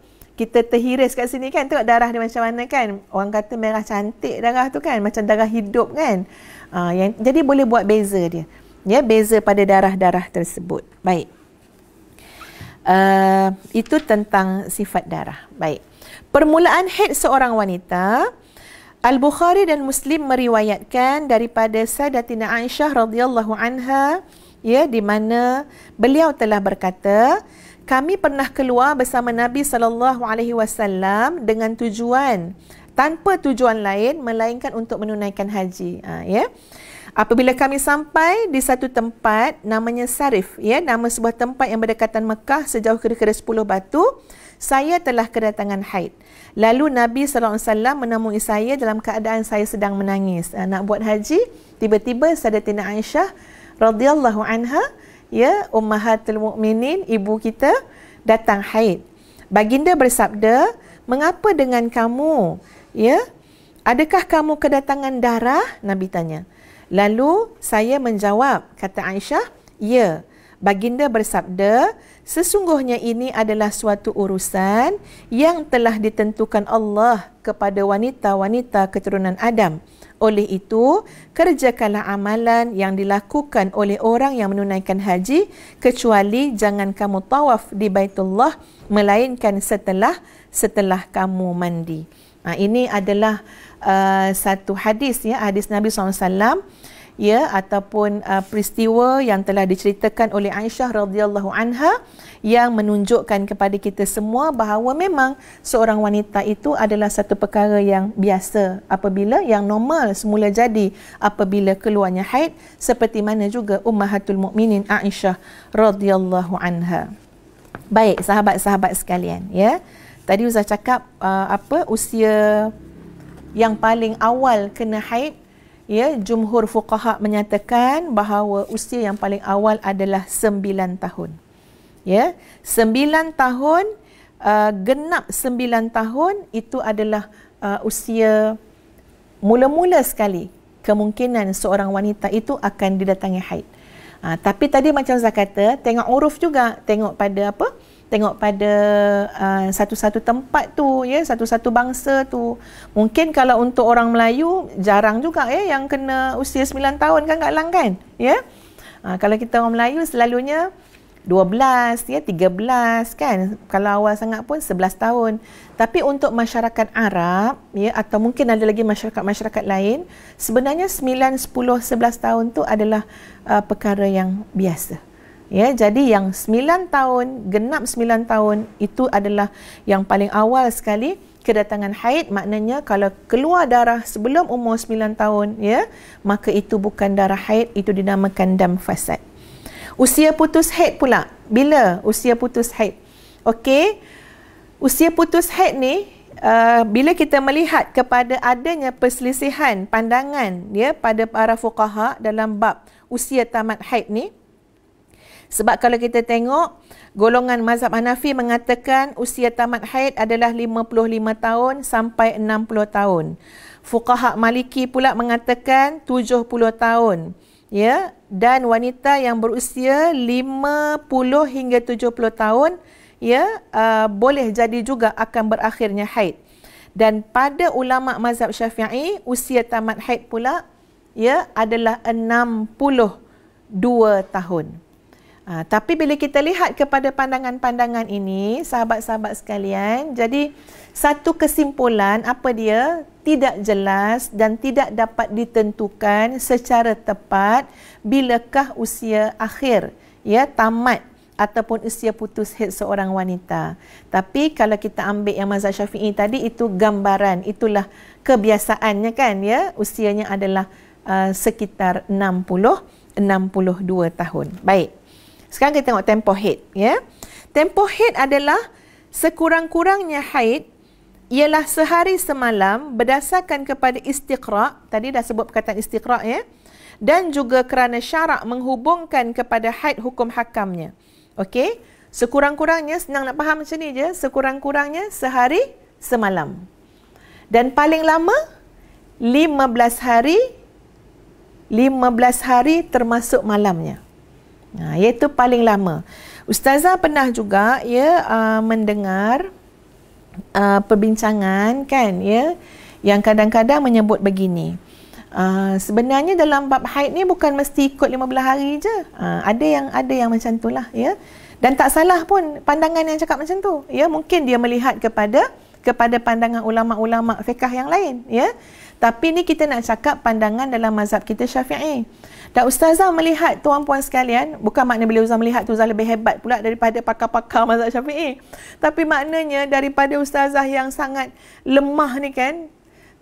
kita terhiris kat sini kan tengok darah dia macam mana kan orang kata merah cantik darah tu kan macam darah hidup kan uh, yang jadi boleh buat beza dia ya beza pada darah-darah tersebut baik uh, itu tentang sifat darah baik permulaan haid seorang wanita Al-Bukhari dan Muslim meriwayatkan daripada Sayyidatina Aisyah radhiyallahu anha ya di mana beliau telah berkata kami pernah keluar bersama Nabi sallallahu alaihi wasallam dengan tujuan tanpa tujuan lain melainkan untuk menunaikan haji ha, ya apabila kami sampai di satu tempat namanya Sarif ya nama sebuah tempat yang berdekatan Mekah sejauh kira-kira 10 batu saya telah kedatangan haid lalu Nabi sallallahu alaihi wasallam menemui saya dalam keadaan saya sedang menangis ha, nak buat haji tiba-tiba Saidatina Aisyah radhiyallahu anha ya ummahatul mukminin ibu kita datang haid baginda bersabda mengapa dengan kamu ya adakah kamu kedatangan darah nabi tanya lalu saya menjawab kata aisyah ya baginda bersabda sesungguhnya ini adalah suatu urusan yang telah ditentukan Allah kepada wanita-wanita keturunan Adam oleh itu, kerjakanlah amalan yang dilakukan oleh orang yang menunaikan haji kecuali jangan kamu tawaf di Baitullah melainkan setelah setelah kamu mandi. Ha, ini adalah uh, satu hadis ya hadis Nabi sallallahu alaihi wasallam ya ataupun uh, peristiwa yang telah diceritakan oleh Aisyah radhiyallahu anha yang menunjukkan kepada kita semua bahawa memang seorang wanita itu adalah satu perkara yang biasa apabila yang normal semula jadi apabila keluarnya haid seperti mana juga ummahatul mukminin Aisyah radhiyallahu anha. Baik sahabat-sahabat sekalian ya. Tadi Ustaz cakap uh, apa usia yang paling awal kena haid ya jumhur fuqaha menyatakan bahawa usia yang paling awal adalah sembilan tahun ya sembilan tahun uh, genap sembilan tahun itu adalah uh, usia mula-mula sekali kemungkinan seorang wanita itu akan didatangi haid ha, tapi tadi macam saya kata tengok uruf juga tengok pada apa tengok pada uh, satu-satu tempat tu ya satu-satu bangsa tu mungkin kalau untuk orang Melayu jarang juga ya yang kena usia 9 tahun kan kat lang kan ya uh, kalau kita orang Melayu selalunya 12 ya 13 kan kalau awal sangat pun 11 tahun tapi untuk masyarakat Arab ya atau mungkin ada lagi masyarakat-masyarakat lain sebenarnya 9 10 11 tahun tu adalah uh, perkara yang biasa Ya, jadi yang 9 tahun, genap 9 tahun itu adalah yang paling awal sekali kedatangan haid maknanya kalau keluar darah sebelum umur 9 tahun ya maka itu bukan darah haid itu dinamakan dam fasad usia putus haid pula bila usia putus haid okey usia putus haid ni uh, bila kita melihat kepada adanya perselisihan pandangan ya pada para fuqaha dalam bab usia tamat haid ni sebab kalau kita tengok golongan mazhab Hanafi mengatakan usia tamat haid adalah 55 tahun sampai 60 tahun. Fuqaha Maliki pula mengatakan 70 tahun. Ya, dan wanita yang berusia 50 hingga 70 tahun ya uh, boleh jadi juga akan berakhirnya haid. Dan pada ulama mazhab Syafi'i usia tamat haid pula ya adalah dua tahun. Ha, tapi bila kita lihat kepada pandangan-pandangan ini, sahabat-sahabat sekalian, jadi satu kesimpulan apa dia? Tidak jelas dan tidak dapat ditentukan secara tepat bilakah usia akhir, ya, tamat ataupun usia putus haid seorang wanita. Tapi kalau kita ambil yang mazhab Syafi'i tadi itu gambaran, itulah kebiasaannya kan ya, usianya adalah uh, sekitar 60 62 tahun. Baik. Sekarang kita tengok tempo haid. Ya? tempo haid adalah sekurang-kurangnya haid ialah sehari semalam berdasarkan kepada istiqra' tadi dah sebut perkataan istiqra' ya dan juga kerana syarak menghubungkan kepada haid hukum hakamnya. Okey, sekurang-kurangnya senang nak faham macam ni je, sekurang-kurangnya sehari semalam. Dan paling lama 15 hari 15 hari termasuk malamnya. Ha, iaitu paling lama. Ustazah pernah juga ya uh, mendengar uh, perbincangan kan ya yang kadang-kadang menyebut begini. Uh, sebenarnya dalam bab haid ni bukan mesti ikut 15 hari je. Uh, ada yang ada yang macam lah ya. Dan tak salah pun pandangan yang cakap macam tu. Ya mungkin dia melihat kepada kepada pandangan ulama-ulama fiqh yang lain ya. Tapi ni kita nak cakap pandangan dalam mazhab kita Syafi'i. Dan Ustazah melihat tuan-puan sekalian, bukan makna bila Ustazah melihat tu Ustazah lebih hebat pula daripada pakar-pakar mazhab syafi'i. Tapi maknanya daripada Ustazah yang sangat lemah ni kan,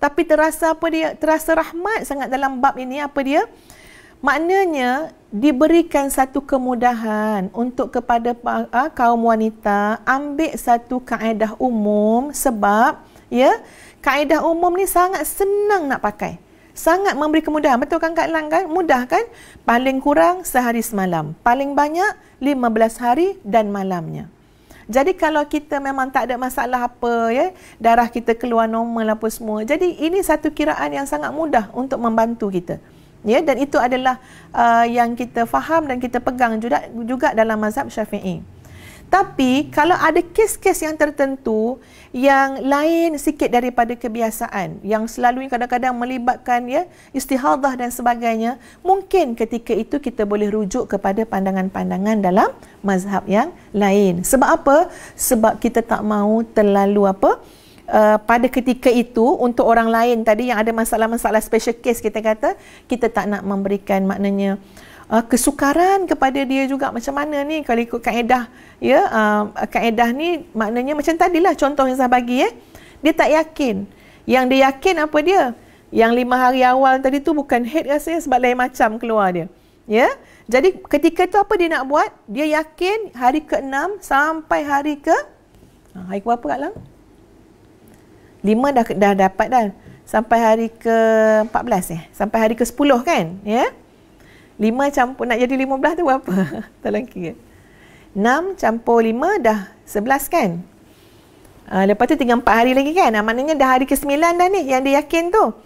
tapi terasa apa dia, terasa rahmat sangat dalam bab ini, apa dia? Maknanya diberikan satu kemudahan untuk kepada uh, kaum wanita ambil satu kaedah umum sebab ya kaedah umum ni sangat senang nak pakai sangat memberi kemudahan. Betul kan Kak Lang kan? Mudah kan? Paling kurang sehari semalam. Paling banyak 15 hari dan malamnya. Jadi kalau kita memang tak ada masalah apa ya, darah kita keluar normal apa semua. Jadi ini satu kiraan yang sangat mudah untuk membantu kita. Ya, dan itu adalah uh, yang kita faham dan kita pegang juga juga dalam mazhab Syafi'i. Tapi kalau ada kes-kes yang tertentu yang lain sikit daripada kebiasaan yang selalu kadang-kadang melibatkan ya istihadah dan sebagainya, mungkin ketika itu kita boleh rujuk kepada pandangan-pandangan dalam mazhab yang lain. Sebab apa? Sebab kita tak mahu terlalu apa Uh, pada ketika itu untuk orang lain tadi yang ada masalah-masalah special case kita kata kita tak nak memberikan maknanya uh, uh, kesukaran kepada dia juga macam mana ni kalau ikut kaedah ya uh, kaedah ni maknanya macam tadilah contoh yang saya bagi eh dia tak yakin yang dia yakin apa dia yang lima hari awal tadi tu bukan head rasanya sebab lain macam keluar dia ya jadi ketika tu apa dia nak buat dia yakin hari ke-6 sampai hari ke ah, hari ke berapa kat lang lima dah, dah dapat dah sampai hari ke-14 eh sampai hari ke-10 kan ya yeah? Lima campur nak jadi lima 15 tu berapa? Tolong kira. 6 campur lima dah sebelas kan? Uh, lepas tu tinggal empat hari lagi kan? Uh, maknanya dah hari ke-9 dah ni yang dia yakin tu.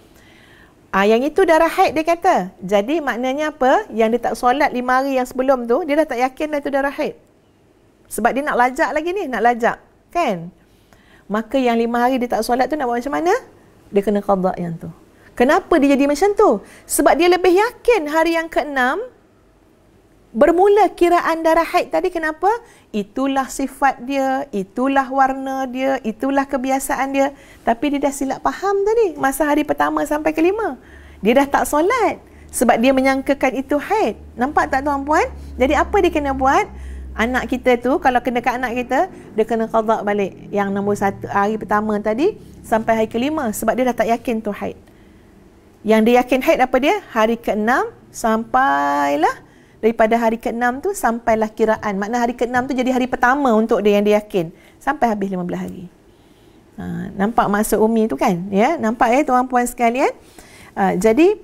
Uh, yang itu darah haid dia kata. Jadi maknanya apa? Yang dia tak solat lima hari yang sebelum tu, dia dah tak yakin dah tu darah haid. Sebab dia nak lajak lagi ni, nak lajak. Kan? Maka yang lima hari dia tak solat tu nak buat macam mana? Dia kena qadak yang tu. Kenapa dia jadi macam tu? Sebab dia lebih yakin hari yang ke-6 bermula kiraan darah haid tadi kenapa? Itulah sifat dia, itulah warna dia, itulah kebiasaan dia. Tapi dia dah silap faham tadi masa hari pertama sampai ke-5. Dia dah tak solat sebab dia menyangkakan itu haid. Nampak tak tuan-puan? Jadi apa dia kena buat? anak kita tu kalau kena kat anak kita dia kena qada balik yang nombor satu hari pertama tadi sampai hari kelima sebab dia dah tak yakin tu haid yang dia yakin haid apa dia? Hari ke-6 sampailah daripada hari ke-6 tu sampailah kiraan. Makna hari ke-6 tu jadi hari pertama untuk dia yang dia yakin. Sampai habis 15 hari. Ha, nampak maksud Umi tu kan? Ya, nampak ya tuan puan sekalian. Ha, jadi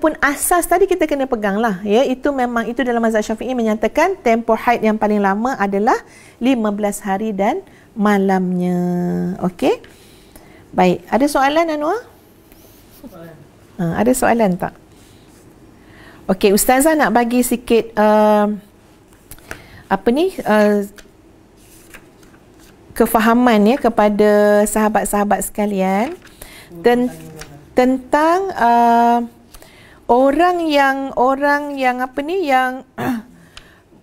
pun asas tadi kita kena pegang lah. Ya, itu memang itu dalam mazhab syafi'i menyatakan tempoh haid yang paling lama adalah 15 hari dan malamnya. Okey. Baik. Ada soalan Anwar? Uh, ada soalan tak? Okey, ustazah nak bagi sikit uh, apa ni? Uh, kefahaman ya kepada sahabat-sahabat sekalian ten- tentang uh, orang yang orang yang apa ni yang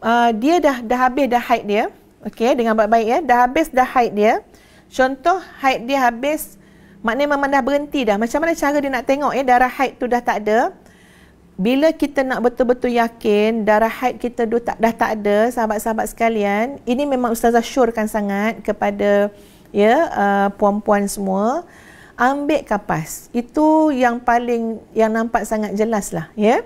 uh, dia dah dah habis dah height dia. Okey, dengan baik-baik ya. Dah habis dah height dia. Contoh height dia habis Maknanya memang dah berhenti dah. Macam mana cara dia nak tengok eh darah haid tu dah tak ada? Bila kita nak betul-betul yakin darah haid kita dah tak dah tak ada, sahabat-sahabat sekalian, ini memang ustazah syurkan sangat kepada ya uh, puan-puan semua ambil kapas. Itu yang paling yang nampak sangat jelas lah ya.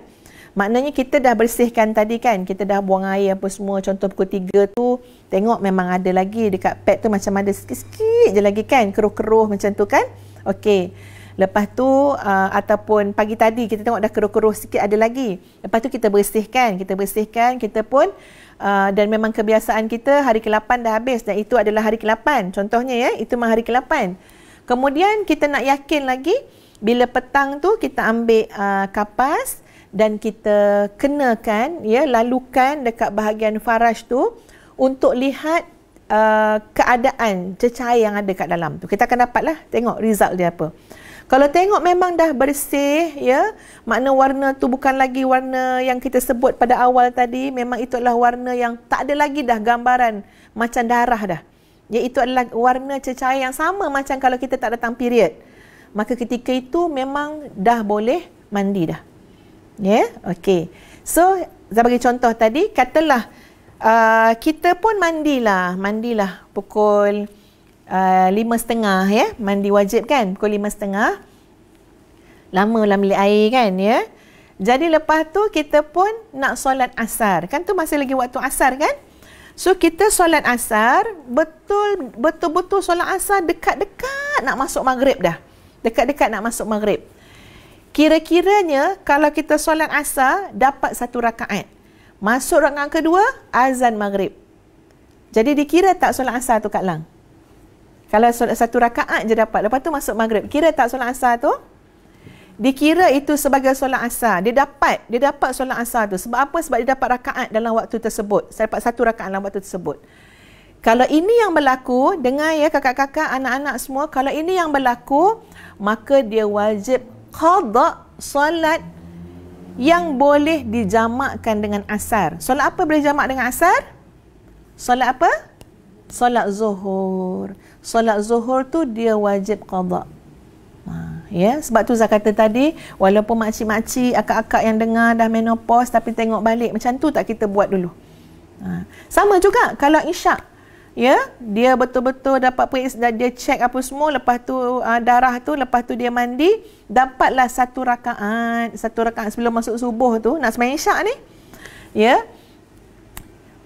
Maknanya kita dah bersihkan tadi kan, kita dah buang air apa semua. Contoh pukul tiga tu, tengok memang ada lagi dekat pad tu macam ada sikit-sikit je lagi kan, keruh-keruh macam tu kan. Okey. Lepas tu uh, ataupun pagi tadi kita tengok dah keruh-keruh sikit ada lagi. Lepas tu kita bersihkan, kita bersihkan, kita pun uh, dan memang kebiasaan kita hari ke-8 dah habis dan itu adalah hari ke-8. Contohnya ya, itu memang hari ke-8. Kemudian kita nak yakin lagi bila petang tu kita ambil uh, kapas dan kita kenakan ya lalukan dekat bahagian faraj tu untuk lihat Uh, keadaan cecair yang ada kat dalam tu. Kita akan dapatlah tengok result dia apa. Kalau tengok memang dah bersih ya, makna warna tu bukan lagi warna yang kita sebut pada awal tadi, memang itulah warna yang tak ada lagi dah gambaran macam darah dah. itu adalah warna cecair yang sama macam kalau kita tak datang period. Maka ketika itu memang dah boleh mandi dah. Ya, yeah? okey. So, saya bagi contoh tadi, katalah uh, kita pun mandilah, mandilah pukul ah, lima setengah ya. Mandi wajib kan pukul lima setengah. Lama dalam bilik air kan ya. Jadi lepas tu kita pun nak solat asar. Kan tu masih lagi waktu asar kan. So kita solat asar, betul, betul-betul solat asar dekat-dekat nak masuk maghrib dah. Dekat-dekat nak masuk maghrib. Kira-kiranya kalau kita solat asar, dapat satu rakaat. Masuk rakaat kedua, azan maghrib. Jadi dikira tak solat asar tu kat lang? Kalau solat satu rakaat je dapat, lepas tu masuk maghrib. Kira tak solat asar tu? Dikira itu sebagai solat asar. Dia dapat, dia dapat solat asar tu. Sebab apa? Sebab dia dapat rakaat dalam waktu tersebut. Saya dapat satu rakaat dalam waktu tersebut. Kalau ini yang berlaku, dengar ya kakak-kakak, anak-anak semua. Kalau ini yang berlaku, maka dia wajib qadak solat yang boleh dijamakkan dengan asar. Solat apa boleh jamak dengan asar? Solat apa? Solat zuhur. Solat zuhur tu dia wajib qadak. Ha, ya, sebab tu Zah kata tadi, walaupun makcik-makcik, akak-akak yang dengar dah menopause tapi tengok balik, macam tu tak kita buat dulu. Ha. Sama juga kalau isyak ya dia betul-betul dapat periksa dia check apa semua lepas tu uh, darah tu lepas tu dia mandi dapatlah satu rakaat satu rakaat sebelum masuk subuh tu nak sembahyang syak ni ya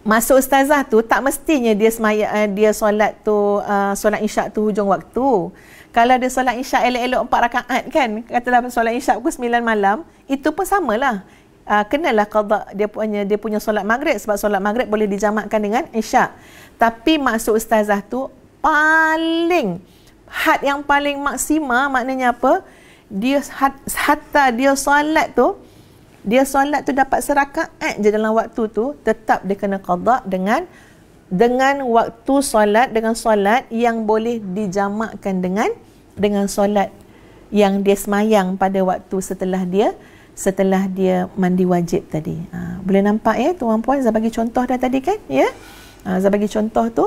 masuk ustazah tu tak mestinya dia semaya, uh, eh, dia solat tu uh, solat isyak tu hujung waktu kalau dia solat isyak elok-elok empat rakaat kan katalah solat isyak pukul 9 malam itu pun samalah Uh, kenalah qada dia punya dia punya solat maghrib sebab solat maghrib boleh dijamakkan dengan isyak tapi maksud ustazah tu paling had yang paling maksima maknanya apa? Dia had, hatta dia solat tu dia solat tu dapat serakaat je dalam waktu tu tetap dia kena qada dengan dengan waktu solat dengan solat yang boleh dijamakkan dengan dengan solat yang dia semayang pada waktu setelah dia setelah dia mandi wajib tadi. Ha, boleh nampak ya tuan puan saya bagi contoh dah tadi kan ya. Yeah? Ha, ah, saya bagi contoh tu.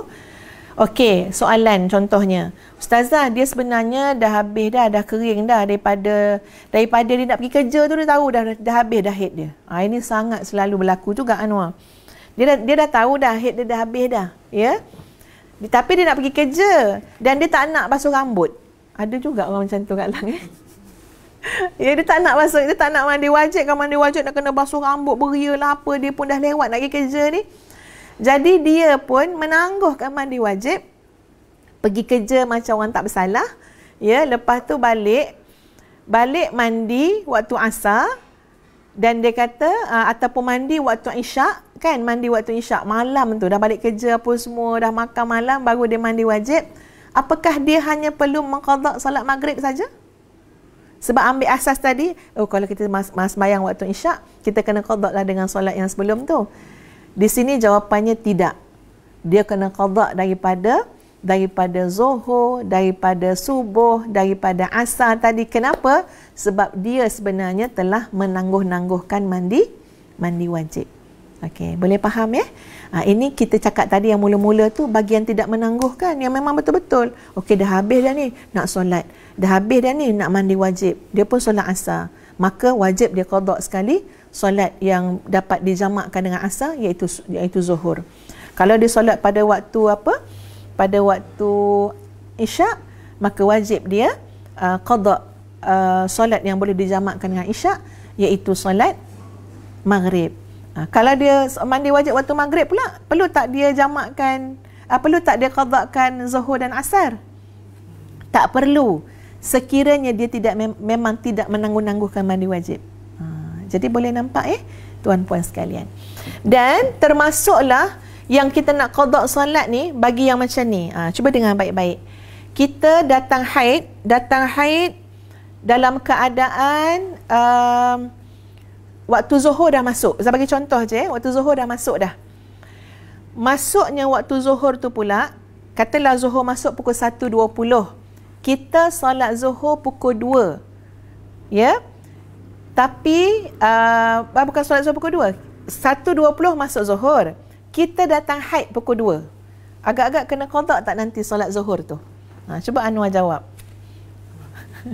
Okey, soalan contohnya. Ustazah, dia sebenarnya dah habis dah, dah kering dah daripada daripada dia nak pergi kerja tu dia tahu dah dah habis dah head dia. Ha, ini sangat selalu berlaku juga Anwar. Dia dah, dia dah tahu dah head dia dah habis dah, ya. Di, tapi dia nak pergi kerja dan dia tak nak basuh rambut. Ada juga orang macam tu kat Lang eh. ya, dia tak nak basuh, dia tak nak mandi wajib, kalau mandi wajib nak kena basuh rambut beria lah apa, dia pun dah lewat nak pergi kerja ni. Jadi dia pun menangguhkan mandi wajib pergi kerja macam orang tak bersalah. Ya, lepas tu balik balik mandi waktu asar dan dia kata uh, ataupun mandi waktu isyak kan mandi waktu isyak malam tu dah balik kerja apa semua dah makan malam baru dia mandi wajib apakah dia hanya perlu mengqada solat maghrib saja sebab ambil asas tadi oh kalau kita mas, mas bayang waktu isyak kita kena qada lah dengan solat yang sebelum tu di sini jawapannya tidak. Dia kena qadak daripada daripada zuhur, daripada subuh, daripada asar tadi. Kenapa? Sebab dia sebenarnya telah menangguh-nangguhkan mandi mandi wajib. Okey, boleh faham ya? Ha, ini kita cakap tadi yang mula-mula tu bagian tidak menangguhkan yang memang betul-betul. Okey, dah habis dah ni nak solat. Dah habis dah ni nak mandi wajib. Dia pun solat asar. Maka wajib dia qadak sekali solat yang dapat dijamakkan dengan asar iaitu iaitu zuhur. Kalau dia solat pada waktu apa? Pada waktu isyak maka wajib dia uh, qada uh, solat yang boleh dijamakkan dengan isyak iaitu solat maghrib. Uh, kalau dia mandi wajib waktu maghrib pula perlu tak dia jamakkan uh, perlu tak dia qadakan zuhur dan asar? Tak perlu sekiranya dia tidak mem- memang tidak menangguh-nangguhkan mandi wajib. Jadi boleh nampak eh tuan-puan sekalian. Dan termasuklah yang kita nak kodok solat ni bagi yang macam ni. Ha, cuba dengar baik-baik. Kita datang haid, datang haid dalam keadaan um, waktu zuhur dah masuk. Saya bagi contoh je, eh. waktu zuhur dah masuk dah. Masuknya waktu zuhur tu pula, katalah zuhur masuk pukul 1.20. Kita solat zuhur pukul 2. Ya? Yeah? Tapi uh, ah, bukan solat zuhur pukul 2. 1.20 masuk zuhur. Kita datang haid pukul 2. Agak-agak kena kodak tak nanti solat zuhur tu? Ha, cuba Anwar jawab.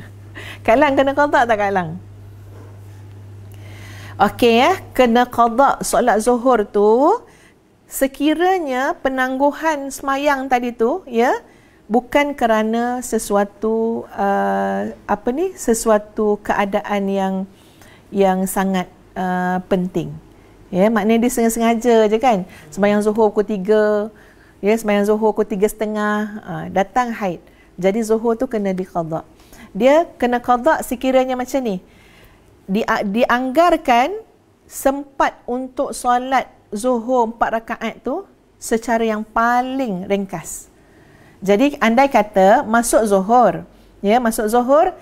Kak Lang kena kodak tak Kak Lang? Okey ya, kena kodak solat zuhur tu sekiranya penangguhan semayang tadi tu ya bukan kerana sesuatu uh, apa ni sesuatu keadaan yang yang sangat uh, penting. Ya, maknanya dia sengaja-sengaja je kan. Sembahyang Zuhur pukul 3. Ya, sembahyang Zuhur pukul 3.30 setengah uh, datang haid. Jadi Zuhur tu kena diqadha. Dia kena qadha sekiranya macam ni. Di, dianggarkan sempat untuk solat Zuhur empat rakaat tu secara yang paling ringkas. Jadi andai kata masuk Zuhur, ya masuk Zuhur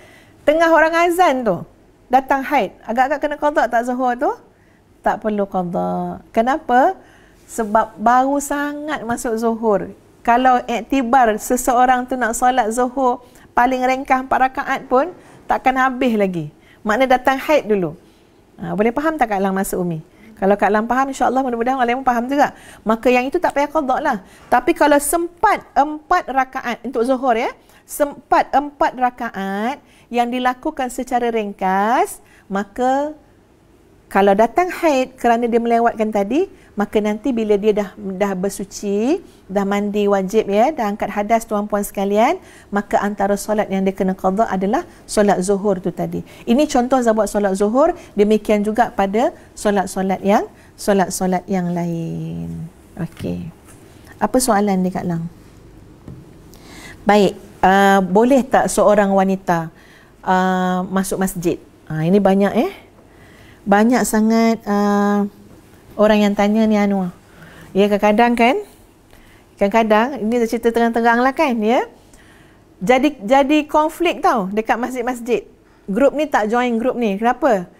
tengah orang azan tu datang haid, agak-agak kena qada tak zuhur tu? Tak perlu qada. Kenapa? Sebab baru sangat masuk zuhur. Kalau iktibar seseorang tu nak solat zuhur paling ringkas 4 rakaat pun takkan habis lagi. Maknanya datang haid dulu. Ha, boleh faham tak Kak Lang masuk Umi? Kalau Kak Lang faham, insyaAllah mudah-mudahan orang lain pun faham juga. Maka yang itu tak payah kodok lah. Tapi kalau sempat empat rakaat, untuk zuhur ya, sempat empat rakaat, yang dilakukan secara ringkas, maka kalau datang haid kerana dia melewatkan tadi, maka nanti bila dia dah dah bersuci, dah mandi wajib ya, dah angkat hadas tuan-puan sekalian, maka antara solat yang dia kena qadha adalah solat zuhur tu tadi. Ini contoh saya buat solat zuhur, demikian juga pada solat-solat yang solat-solat yang lain. Okey. Apa soalan dekat Lang? Baik, uh, boleh tak seorang wanita uh, masuk masjid. Uh, ini banyak eh. Banyak sangat uh, orang yang tanya ni Anwar. Ya kadang-kadang kan. Kadang-kadang ini dah cerita terang-terang lah kan ya. Jadi jadi konflik tau dekat masjid-masjid. Grup ni tak join grup ni. Kenapa? Kenapa?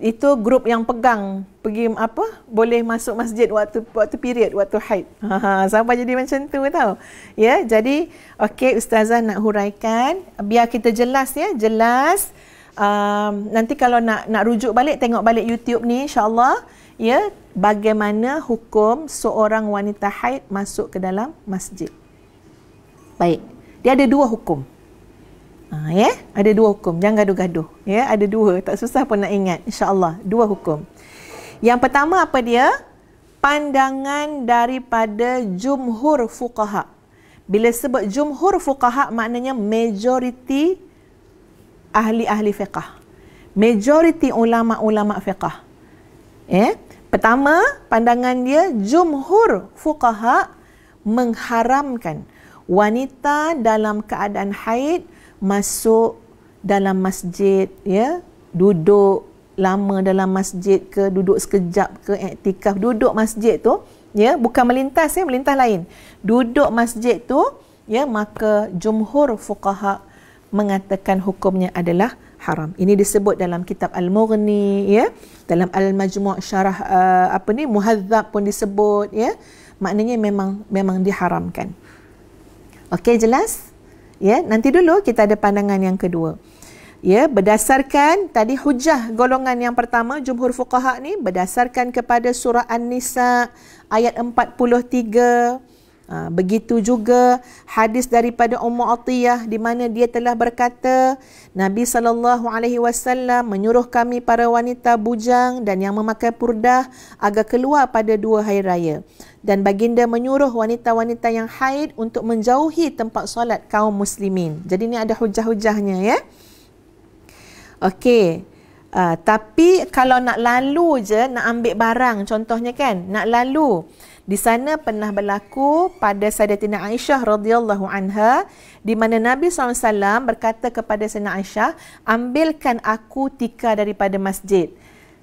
itu grup yang pegang pergi apa boleh masuk masjid waktu waktu period waktu haid. Ha sampai jadi macam tu tau. Ya, jadi okey ustazah nak huraikan biar kita jelas ya, jelas um, nanti kalau nak nak rujuk balik tengok balik YouTube ni insyaallah ya bagaimana hukum seorang wanita haid masuk ke dalam masjid. Baik. Dia ada dua hukum. Ha, ya? Ada dua hukum, jangan gaduh-gaduh. Ya? Ada dua, tak susah pun nak ingat. Insya Allah dua hukum. Yang pertama apa dia? Pandangan daripada jumhur fuqaha. Bila sebut jumhur fuqaha, maknanya majoriti ahli-ahli fiqah. Majoriti ulama-ulama fiqah. Ya? Pertama, pandangan dia jumhur fuqaha mengharamkan wanita dalam keadaan haid masuk dalam masjid ya duduk lama dalam masjid ke duduk sekejap ke iktikaf duduk masjid tu ya bukan melintas ya melintas lain duduk masjid tu ya maka jumhur fuqaha mengatakan hukumnya adalah haram. Ini disebut dalam kitab Al-Mughni ya. Dalam Al-Majmu' syarah uh, apa ni Muhadzab pun disebut ya. Maknanya memang memang diharamkan. Okey jelas? ya nanti dulu kita ada pandangan yang kedua ya berdasarkan tadi hujah golongan yang pertama jumhur fuqaha ni berdasarkan kepada surah an-nisa ayat 43 Ha, begitu juga hadis daripada Ummu Atiyah di mana dia telah berkata Nabi sallallahu alaihi wasallam menyuruh kami para wanita bujang dan yang memakai purdah agar keluar pada dua hari raya dan baginda menyuruh wanita-wanita yang haid untuk menjauhi tempat solat kaum muslimin. Jadi ni ada hujah-hujahnya ya. Okey. Uh, tapi kalau nak lalu je nak ambil barang contohnya kan nak lalu di sana pernah berlaku pada Sayyidatina Aisyah radhiyallahu anha di mana Nabi SAW berkata kepada Sayyidatina Aisyah, ambilkan aku tika daripada masjid.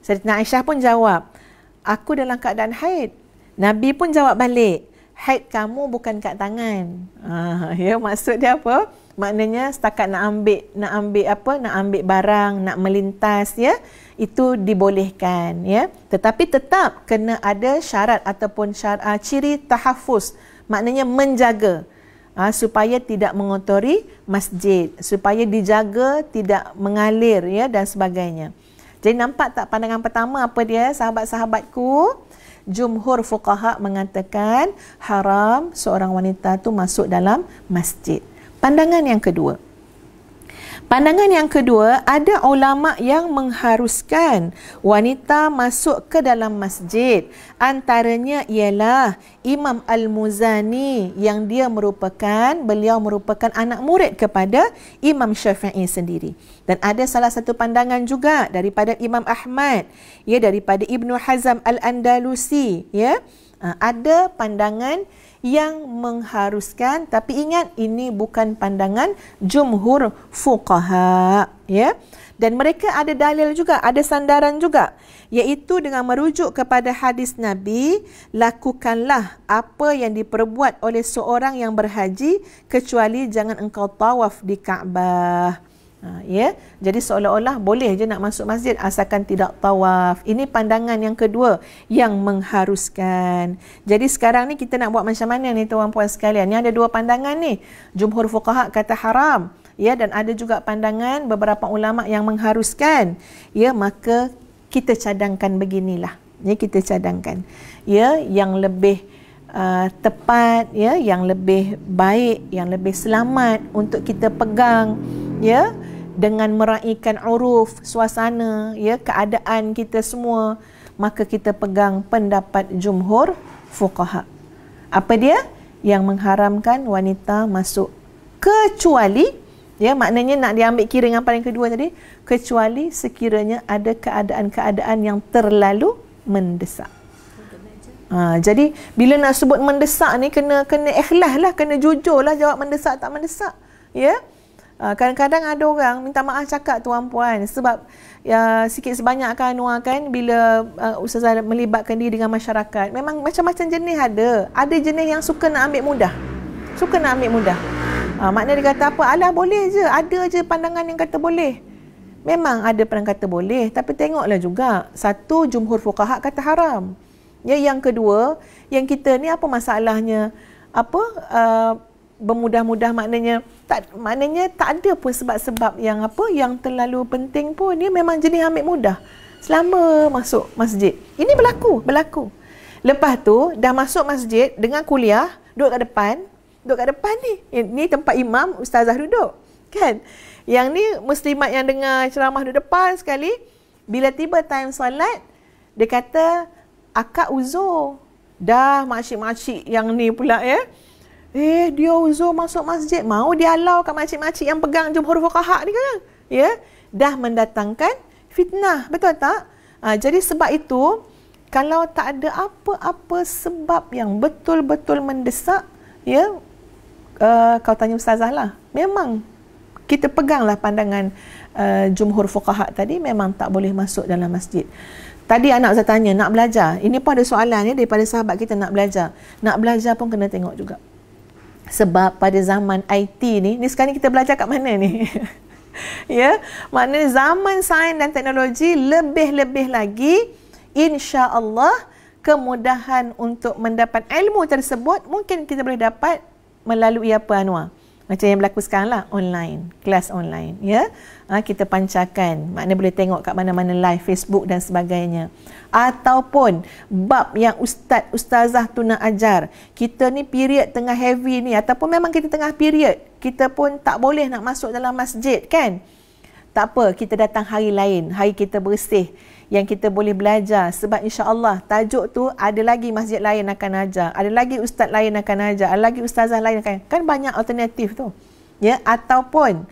Sayyidatina Aisyah pun jawab, aku dalam keadaan haid. Nabi pun jawab balik, haid kamu bukan kat tangan. Ah, ya, maksud dia apa? Maknanya setakat nak ambil, nak ambil apa, nak ambil barang, nak melintas ya itu dibolehkan ya tetapi tetap kena ada syarat ataupun syarat, uh, ciri tahafuz maknanya menjaga uh, supaya tidak mengotori masjid supaya dijaga tidak mengalir ya dan sebagainya jadi nampak tak pandangan pertama apa dia sahabat-sahabatku jumhur fuqaha mengatakan haram seorang wanita tu masuk dalam masjid pandangan yang kedua Pandangan yang kedua, ada ulama yang mengharuskan wanita masuk ke dalam masjid. Antaranya ialah Imam Al-Muzani yang dia merupakan, beliau merupakan anak murid kepada Imam Syafi'i sendiri. Dan ada salah satu pandangan juga daripada Imam Ahmad, ya daripada Ibnu Hazm Al-Andalusi, ya. Ha, ada pandangan yang mengharuskan tapi ingat ini bukan pandangan jumhur fuqaha ya dan mereka ada dalil juga ada sandaran juga iaitu dengan merujuk kepada hadis nabi lakukanlah apa yang diperbuat oleh seorang yang berhaji kecuali jangan engkau tawaf di Kaabah Ha, ya jadi seolah-olah boleh je nak masuk masjid asalkan tidak tawaf ini pandangan yang kedua yang mengharuskan jadi sekarang ni kita nak buat macam mana ni tuan puan sekalian ni ada dua pandangan ni jumhur fuqaha kata haram ya dan ada juga pandangan beberapa ulama yang mengharuskan ya maka kita cadangkan beginilah ya kita cadangkan ya yang lebih uh, tepat ya yang lebih baik yang lebih selamat untuk kita pegang ya yeah? dengan meraihkan uruf, suasana, ya, keadaan kita semua, maka kita pegang pendapat jumhur fuqaha. Apa dia? Yang mengharamkan wanita masuk kecuali ya maknanya nak diambil kira dengan paling kedua tadi kecuali sekiranya ada keadaan-keadaan yang terlalu mendesak. Ha, jadi bila nak sebut mendesak ni kena kena ikhlas lah, kena jujur lah jawab mendesak tak mendesak. Ya, yeah? Ah, kadang-kadang ada orang minta maaf cakap tuan puan sebab ya sikit sebanyak kan Noah kan bila uh, ustazah melibatkan diri dengan masyarakat memang macam-macam jenis ada ada jenis yang suka nak ambil mudah suka nak ambil mudah uh, ah, makna dia kata apa alah boleh je ada je pandangan yang kata boleh memang ada pandangan kata boleh tapi tengoklah juga satu jumhur fuqaha kata haram ya yang kedua yang kita ni apa masalahnya apa uh, bermudah-mudah maknanya tak maknanya tak ada pun sebab-sebab yang apa yang terlalu penting pun dia memang jenis ambil mudah selama masuk masjid ini berlaku berlaku lepas tu dah masuk masjid dengan kuliah duduk kat depan duduk kat depan ni eh, ni tempat imam ustazah duduk kan yang ni muslimat yang dengar ceramah duduk depan sekali bila tiba time solat dia kata akak uzur dah makcik-makcik yang ni pula ya eh? Eh, dia uzur masuk masjid. Mau dia alau kat makcik-makcik yang pegang jumhur kahak ni kan? Ya? Yeah? Dah mendatangkan fitnah. Betul tak? Ha, jadi sebab itu, kalau tak ada apa-apa sebab yang betul-betul mendesak, ya, yeah, uh, kau tanya ustazah lah. Memang kita peganglah pandangan uh, jumhur fukahak tadi memang tak boleh masuk dalam masjid. Tadi anak saya tanya, nak belajar. Ini pun ada soalan ya, daripada sahabat kita nak belajar. Nak belajar pun kena tengok juga sebab pada zaman IT ni ni sekarang kita belajar kat mana ni ya maknanya zaman sains dan teknologi lebih-lebih lagi insya-Allah kemudahan untuk mendapat ilmu tersebut mungkin kita boleh dapat melalui apa Anwar macam yang berlaku sekarang lah online kelas online ya ha, kita pancarkan makna boleh tengok kat mana-mana live Facebook dan sebagainya ataupun bab yang ustaz ustazah tu nak ajar kita ni period tengah heavy ni ataupun memang kita tengah period kita pun tak boleh nak masuk dalam masjid kan tak apa kita datang hari lain hari kita bersih yang kita boleh belajar sebab insyaallah tajuk tu ada lagi masjid lain akan ajar ada lagi ustaz lain akan ajar ada lagi ustazah lain akan kan banyak alternatif tu ya ataupun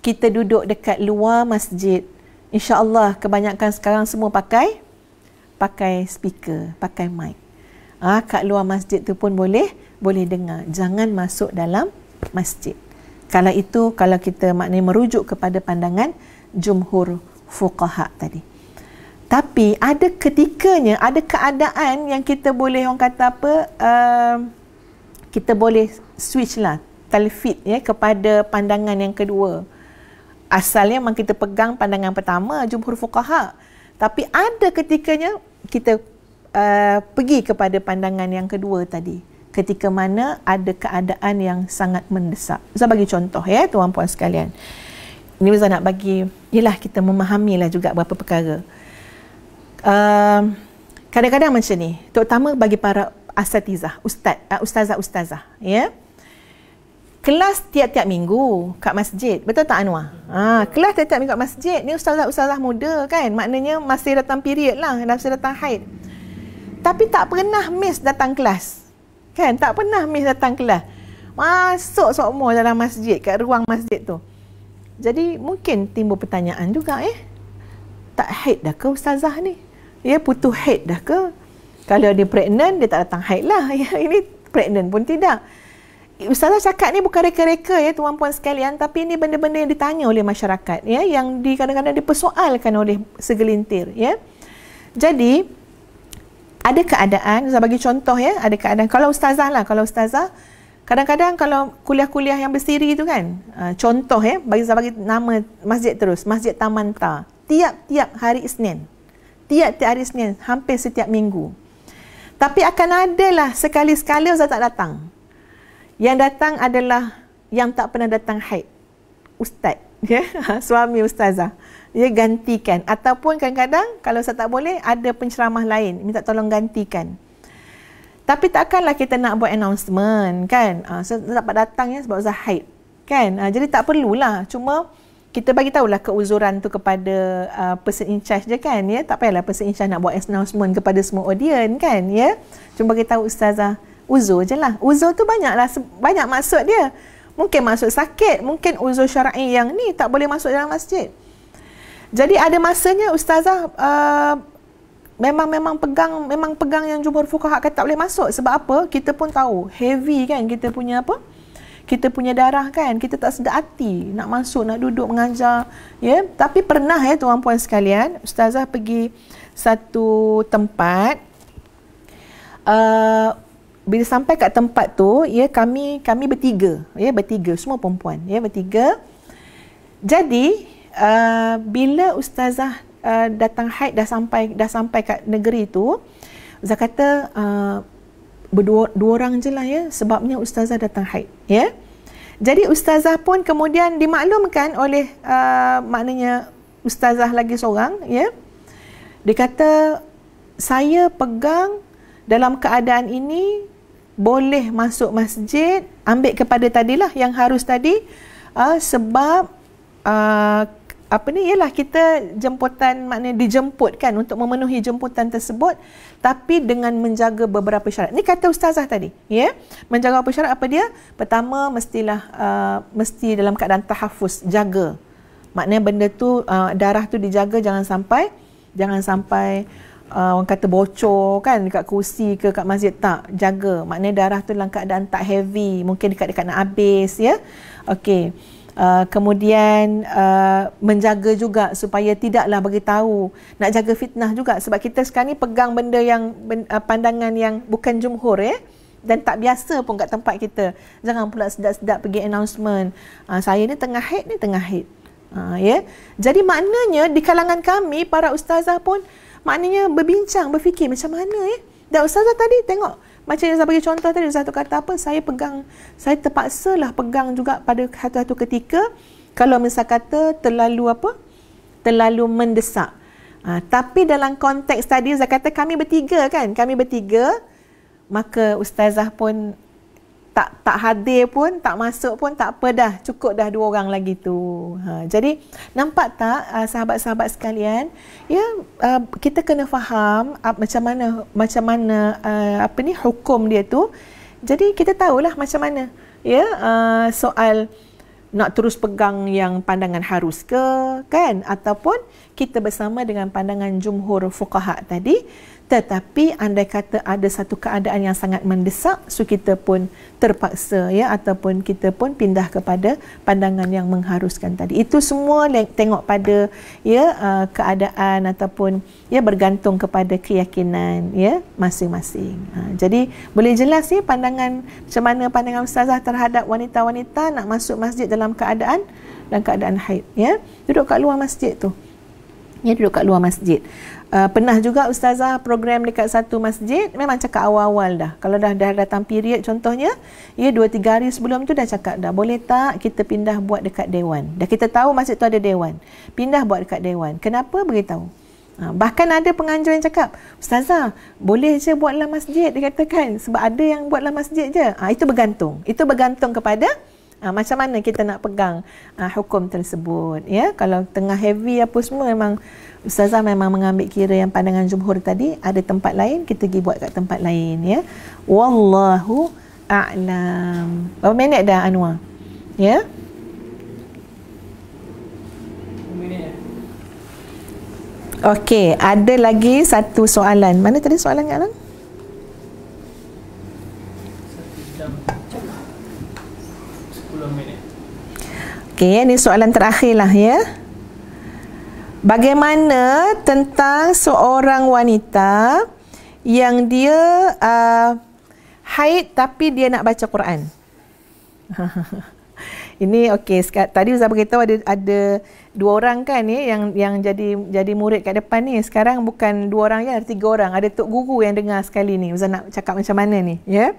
kita duduk dekat luar masjid insyaallah kebanyakan sekarang semua pakai pakai speaker pakai mic ah ha, kat luar masjid tu pun boleh boleh dengar jangan masuk dalam masjid kalau itu kalau kita maknanya merujuk kepada pandangan jumhur fuqaha tadi. Tapi ada ketikanya, ada keadaan yang kita boleh orang kata apa, uh, kita boleh switch lah, telefit ya, kepada pandangan yang kedua. Asalnya memang kita pegang pandangan pertama, jumhur fuqaha. Tapi ada ketikanya kita uh, pergi kepada pandangan yang kedua tadi. Ketika mana ada keadaan yang sangat mendesak. Saya bagi contoh ya, tuan-puan sekalian. Hmm ni Mirza nak bagi ialah kita memahamilah juga beberapa perkara. Uh, kadang-kadang macam ni, terutama bagi para asatizah, ustaz, uh, eh, ustazah-ustazah, ya. Yeah? Kelas tiap-tiap minggu kat masjid, betul tak Anwar? Ha, kelas tiap-tiap minggu kat masjid, ni ustazah-ustazah muda kan, maknanya masih datang period lah, masih datang haid. Tapi tak pernah miss datang kelas. Kan, tak pernah miss datang kelas. Masuk sokmo dalam masjid, kat ruang masjid tu. Jadi mungkin timbul pertanyaan juga eh. Tak haid dah ke ustazah ni? Ya putu haid dah ke? Kalau dia pregnant dia tak datang haid lah. Ya, ini pregnant pun tidak. Ustazah cakap ni bukan reka-reka ya tuan puan sekalian tapi ini benda-benda yang ditanya oleh masyarakat ya yang di kadang-kadang dipersoalkan oleh segelintir ya. Jadi ada keadaan saya bagi contoh ya ada keadaan kalau ustazah lah kalau ustazah Kadang-kadang kalau kuliah-kuliah yang bersiri itu kan, ah, contoh eh, bagi saya bagi nama masjid terus, Masjid Tamanta. Tiap-tiap hari Isnin. Tiap-tiap hari Isnin, hampir setiap minggu. Tapi akan ada lah sekali-sekala saya tak datang. Yang datang adalah yang tak pernah datang haid. Ustaz. Ya? Suami Ustazah. Dia gantikan. Ataupun kadang-kadang kalau saya tak boleh, ada penceramah lain. Minta tolong gantikan. Tapi takkanlah kita nak buat announcement kan. Uh, ah, so, tak dapat datang ya sebab Zahid. hide, kan. Uh, jadi tak perlulah. Cuma kita bagi tahulah keuzuran tu kepada uh, person in charge je kan ya. Tak payahlah person in charge nak buat announcement kepada semua audience kan ya. Cuma bagi tahu ustazah uzur je lah. Uzur tu banyaklah banyak maksud dia. Mungkin masuk sakit, mungkin uzur syar'i yang ni tak boleh masuk dalam masjid. Jadi ada masanya ustazah uh, memang memang pegang memang pegang yang jumhur fuqaha kata tak boleh masuk sebab apa kita pun tahu heavy kan kita punya apa kita punya darah kan kita tak sedar hati nak masuk nak duduk mengajar ya yeah? tapi pernah ya tuan puan sekalian ustazah pergi satu tempat uh, bila sampai kat tempat tu ya kami kami bertiga ya bertiga semua perempuan ya bertiga jadi uh, bila ustazah uh, datang haid dah sampai dah sampai kat negeri tu Ustaz kata uh, berdua dua orang je lah ya sebabnya ustazah datang haid ya jadi ustazah pun kemudian dimaklumkan oleh uh, maknanya ustazah lagi seorang ya yeah? dia kata saya pegang dalam keadaan ini boleh masuk masjid ambil kepada tadilah yang harus tadi uh, sebab uh, apa ni ialah kita jemputan maknanya dijemput kan untuk memenuhi jemputan tersebut tapi dengan menjaga beberapa syarat. Ni kata ustazah tadi, ya. Yeah? Menjaga apa syarat apa dia? Pertama mestilah uh, mesti dalam keadaan tahafuz, jaga. Maknanya benda tu uh, darah tu dijaga jangan sampai jangan sampai uh, orang kata bocor kan dekat kerusi ke dekat masjid tak jaga maknanya darah tu dalam keadaan tak heavy mungkin dekat-dekat nak habis ya yeah? okey Uh, kemudian uh, menjaga juga supaya tidaklah bagi tahu nak jaga fitnah juga sebab kita sekarang ni pegang benda yang uh, pandangan yang bukan jumhur ya eh? dan tak biasa pun kat tempat kita jangan pula sedap-sedap pergi announcement uh, saya ni tengah haid ni tengah haid uh, ya yeah? jadi maknanya di kalangan kami para ustazah pun maknanya berbincang berfikir macam mana ya eh? dan ustazah tadi tengok macam yang saya bagi contoh tadi, satu kata apa, saya pegang, saya terpaksalah pegang juga pada satu-satu ketika, kalau misal kata terlalu apa, terlalu mendesak. Ha, tapi dalam konteks tadi, saya kata kami bertiga kan, kami bertiga, maka ustazah pun tak tak hadir pun tak masuk pun tak apa dah cukup dah dua orang lagi tu. Ha jadi nampak tak ah, sahabat-sahabat sekalian ya uh, kita kena faham uh, macam mana macam mana uh, apa ni hukum dia tu. Jadi kita tahulah macam mana ya uh, soal nak terus pegang yang pandangan harus ke kan ataupun kita bersama dengan pandangan jumhur fuqaha tadi tetapi andai kata ada satu keadaan yang sangat mendesak so kita pun terpaksa ya ataupun kita pun pindah kepada pandangan yang mengharuskan tadi itu semua tengok pada ya uh, keadaan ataupun ya bergantung kepada keyakinan ya masing-masing ha, jadi boleh jelas ya pandangan macam mana pandangan ustazah terhadap wanita-wanita nak masuk masjid dalam keadaan dalam keadaan haid ya duduk kat luar masjid tu ya duduk kat luar masjid Uh, pernah juga ustazah program dekat satu masjid memang cakap awal-awal dah kalau dah dah datang period contohnya ya 2 3 hari sebelum tu dah cakap dah boleh tak kita pindah buat dekat dewan dah kita tahu masjid tu ada dewan pindah buat dekat dewan kenapa beritahu uh, bahkan ada penganjur yang cakap ustazah boleh je buatlah masjid dikatakan sebab ada yang buatlah masjid je uh, itu bergantung itu bergantung kepada Ha, macam mana kita nak pegang ha, hukum tersebut ya kalau tengah heavy apa semua memang ustazah memang mengambil kira yang pandangan jumhur tadi ada tempat lain kita pergi buat kat tempat lain ya wallahu a'lam berapa minit dah Anwar ya Okey, ada lagi satu soalan. Mana tadi soalan yang Satu jam. Okey, ini soalan terakhir lah ya. Bagaimana tentang seorang wanita yang dia uh, haid tapi dia nak baca Quran? ini okey, tadi Ustaz beritahu ada ada dua orang kan ni ya, yang yang jadi jadi murid kat depan ni. Sekarang bukan dua orang ya, ada tiga orang. Ada tok guru yang dengar sekali ni. Ustaz nak cakap macam mana ni, ya?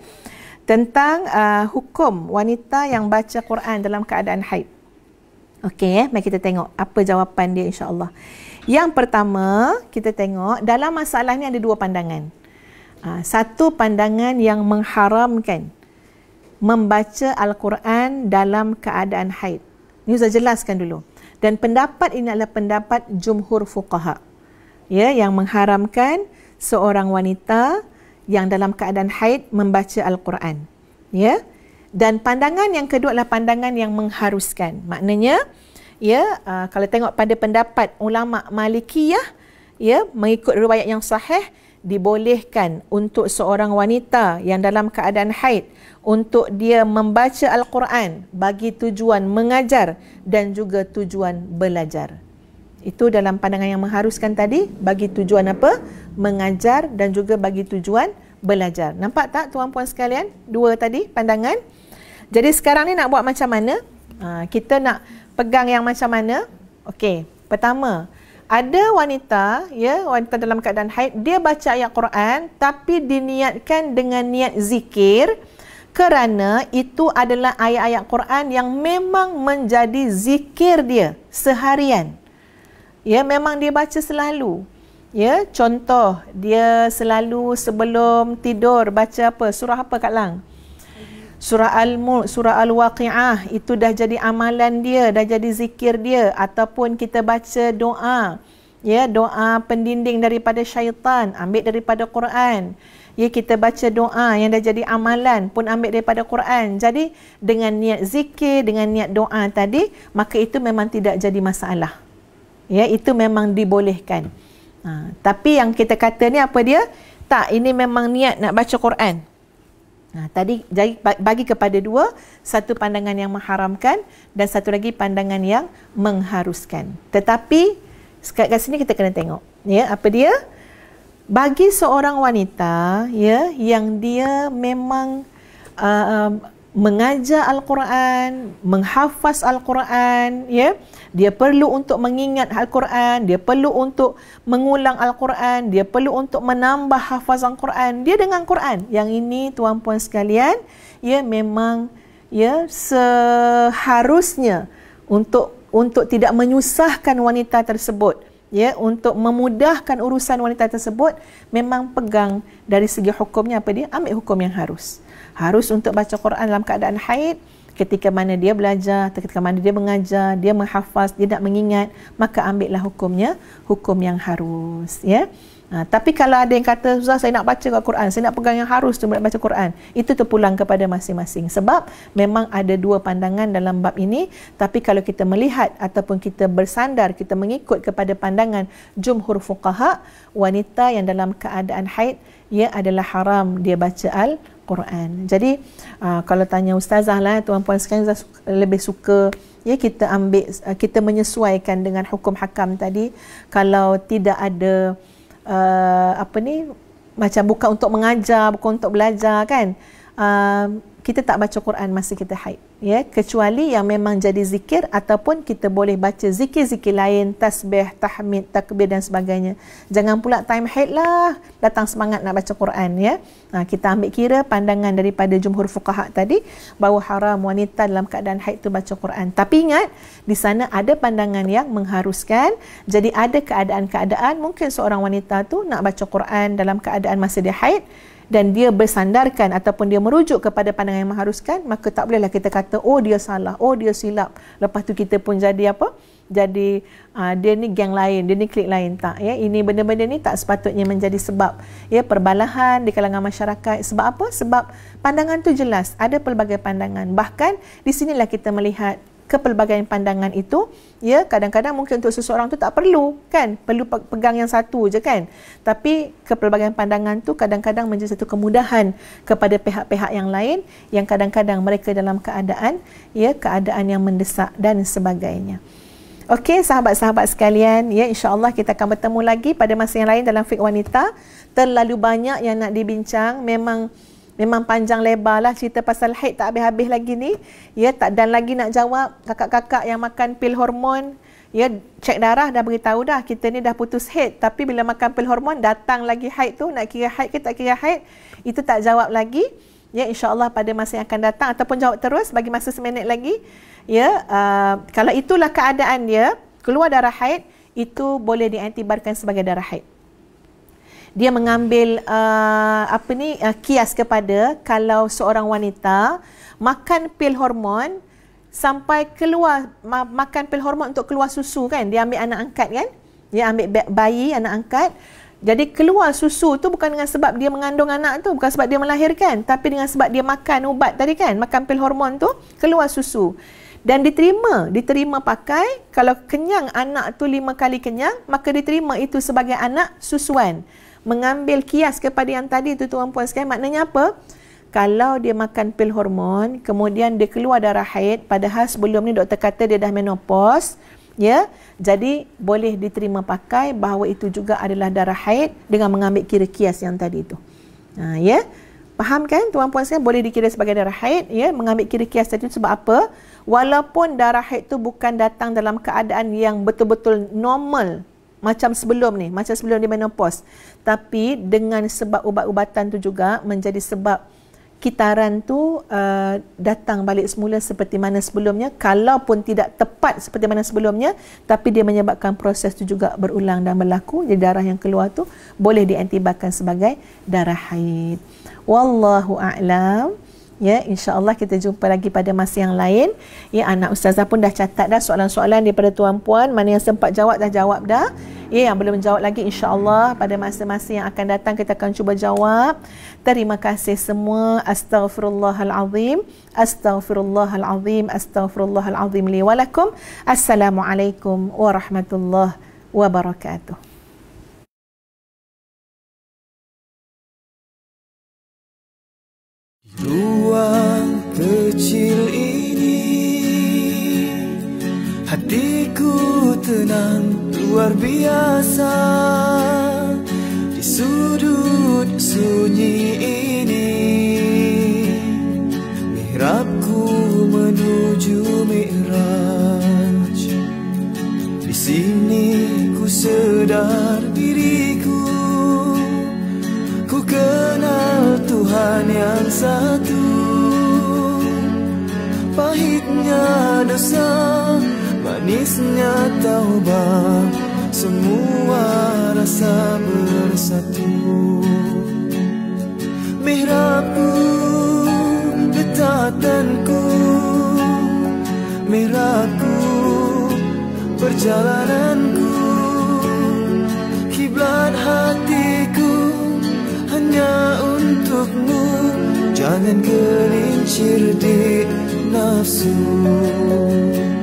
Tentang uh, hukum wanita yang baca Quran dalam keadaan haid. Okey eh, mari kita tengok apa jawapan dia insya-Allah. Yang pertama, kita tengok dalam masalah ni ada dua pandangan. Ha, satu pandangan yang mengharamkan membaca al-Quran dalam keadaan haid. Ni saya jelaskan dulu. Dan pendapat ini adalah pendapat jumhur fuqaha. Ya, yang mengharamkan seorang wanita yang dalam keadaan haid membaca al-Quran. Ya dan pandangan yang kedua adalah pandangan yang mengharuskan maknanya ya uh, kalau tengok pada pendapat ulama malikiyah ya mengikut riwayat yang sahih dibolehkan untuk seorang wanita yang dalam keadaan haid untuk dia membaca al-Quran bagi tujuan mengajar dan juga tujuan belajar itu dalam pandangan yang mengharuskan tadi bagi tujuan apa mengajar dan juga bagi tujuan belajar. Nampak tak tuan-puan sekalian? Dua tadi pandangan. Jadi sekarang ni nak buat macam mana? Ha, kita nak pegang yang macam mana? Okey, pertama, ada wanita, ya, wanita dalam keadaan haid, dia baca ayat Quran tapi diniatkan dengan niat zikir kerana itu adalah ayat-ayat Quran yang memang menjadi zikir dia seharian. Ya, memang dia baca selalu. Ya, contoh dia selalu sebelum tidur baca apa? Surah apa Kak Lang? Surah al surah Al-Waqi'ah itu dah jadi amalan dia, dah jadi zikir dia ataupun kita baca doa. Ya, doa pendinding daripada syaitan, ambil daripada Quran. Ya, kita baca doa yang dah jadi amalan pun ambil daripada Quran. Jadi dengan niat zikir, dengan niat doa tadi, maka itu memang tidak jadi masalah. Ya, itu memang dibolehkan. Ha, tapi yang kita kata ni apa dia? Tak, ini memang niat nak baca Quran. Nah, ha, tadi bagi kepada dua, satu pandangan yang mengharamkan dan satu lagi pandangan yang mengharuskan. Tetapi sekat kat sini kita kena tengok. Ya, apa dia? Bagi seorang wanita ya yang dia memang uh, um, mengajar al-Quran, menghafaz al-Quran, ya. Dia perlu untuk mengingat al-Quran, dia perlu untuk mengulang al-Quran, dia perlu untuk menambah hafazan Quran. Dia dengan Quran. Yang ini tuan-puan sekalian, ya memang ya seharusnya untuk untuk tidak menyusahkan wanita tersebut ya untuk memudahkan urusan wanita tersebut memang pegang dari segi hukumnya apa dia ambil hukum yang harus harus untuk baca Quran dalam keadaan haid ketika mana dia belajar ketika mana dia mengajar dia menghafaz dia nak mengingat maka ambillah hukumnya hukum yang harus ya Ha, tapi kalau ada yang kata, Ustaz saya nak baca Al-Quran, saya nak pegang yang harus tu nak baca quran Itu terpulang kepada masing-masing. Sebab memang ada dua pandangan dalam bab ini. Tapi kalau kita melihat ataupun kita bersandar, kita mengikut kepada pandangan Jumhur Fuqaha, wanita yang dalam keadaan haid, ia adalah haram dia baca Al-Quran. Jadi uh, kalau tanya Ustazah lah, tuan-puan sekalian Ustaz lebih suka ya kita ambil kita menyesuaikan dengan hukum hakam tadi kalau tidak ada Uh, apa ni macam bukan untuk mengajar bukan untuk belajar kan uh, kita tak baca Quran masa kita haid ya kecuali yang memang jadi zikir ataupun kita boleh baca zikir-zikir lain tasbih tahmid takbir dan sebagainya jangan pula time haid lah datang semangat nak baca Quran ya ha, kita ambil kira pandangan daripada jumhur fuqaha tadi bahawa haram wanita dalam keadaan haid tu baca Quran tapi ingat di sana ada pandangan yang mengharuskan jadi ada keadaan-keadaan mungkin seorang wanita tu nak baca Quran dalam keadaan masa dia haid dan dia bersandarkan ataupun dia merujuk kepada pandangan yang mengharuskan maka tak bolehlah kita kata oh dia salah oh dia silap lepas tu kita pun jadi apa jadi uh, dia ni geng lain dia ni klik lain tak ya ini benda-benda ni tak sepatutnya menjadi sebab ya perbalahan di kalangan masyarakat sebab apa sebab pandangan tu jelas ada pelbagai pandangan bahkan di sinilah kita melihat kepelbagaian pandangan itu ya kadang-kadang mungkin untuk seseorang tu tak perlu kan perlu pegang yang satu je kan tapi kepelbagaian pandangan tu kadang-kadang menjadi satu kemudahan kepada pihak-pihak yang lain yang kadang-kadang mereka dalam keadaan ya keadaan yang mendesak dan sebagainya Okey sahabat-sahabat sekalian ya insya Allah kita akan bertemu lagi pada masa yang lain dalam fik wanita terlalu banyak yang nak dibincang memang memang panjang lebar lah cerita pasal haid tak habis-habis lagi ni. Ya, tak dan lagi nak jawab kakak-kakak yang makan pil hormon. Ya, cek darah dah beritahu dah kita ni dah putus haid. Tapi bila makan pil hormon, datang lagi haid tu. Nak kira haid ke tak kira haid, itu tak jawab lagi. Ya, insyaAllah pada masa yang akan datang ataupun jawab terus bagi masa seminit lagi. Ya, uh, kalau itulah keadaan dia, keluar darah haid, itu boleh diantibarkan sebagai darah haid dia mengambil uh, apa ni uh, kias kepada kalau seorang wanita makan pil hormon sampai keluar ma- makan pil hormon untuk keluar susu kan dia ambil anak angkat kan dia ambil bayi anak angkat jadi keluar susu tu bukan dengan sebab dia mengandung anak tu bukan sebab dia melahirkan tapi dengan sebab dia makan ubat tadi kan makan pil hormon tu keluar susu dan diterima diterima pakai kalau kenyang anak tu lima kali kenyang maka diterima itu sebagai anak susuan mengambil kias kepada yang tadi tu tuan puan sekalian maknanya apa kalau dia makan pil hormon kemudian dia keluar darah haid padahal sebelum ni doktor kata dia dah menopause ya jadi boleh diterima pakai bahawa itu juga adalah darah haid dengan mengambil kira kias yang tadi tu ha ya faham kan tuan puan sekalian boleh dikira sebagai darah haid ya mengambil kira kias tadi tu sebab apa walaupun darah haid tu bukan datang dalam keadaan yang betul-betul normal macam sebelum ni macam sebelum dia menopause tapi dengan sebab ubat-ubatan tu juga menjadi sebab kitaran tu uh, datang balik semula seperti mana sebelumnya kalaupun tidak tepat seperti mana sebelumnya tapi dia menyebabkan proses tu juga berulang dan berlaku jadi darah yang keluar tu boleh diantibakan sebagai darah haid wallahu a'lam ya insyaallah kita jumpa lagi pada masa yang lain ya anak ustazah pun dah catat dah soalan-soalan daripada tuan puan mana yang sempat jawab dah jawab dah ya yang belum jawab lagi insyaallah pada masa-masa yang akan datang kita akan cuba jawab terima kasih semua astagfirullahalazim astagfirullahalazim astagfirullahalazim li walakum assalamualaikum warahmatullahi wabarakatuh Ruang kecil ini Hatiku tenang luar biasa Di sudut sunyi ini Mihrabku menuju mi'raj Di sini ku sedar diriku Ku kenal Tuhan yang satu Pahitnya dosa Manisnya taubat Semua rasa bersatu Mihrabku ketatanku Mihrabku perjalananku untukmu Jangan gelincir di nafsu Terima kasih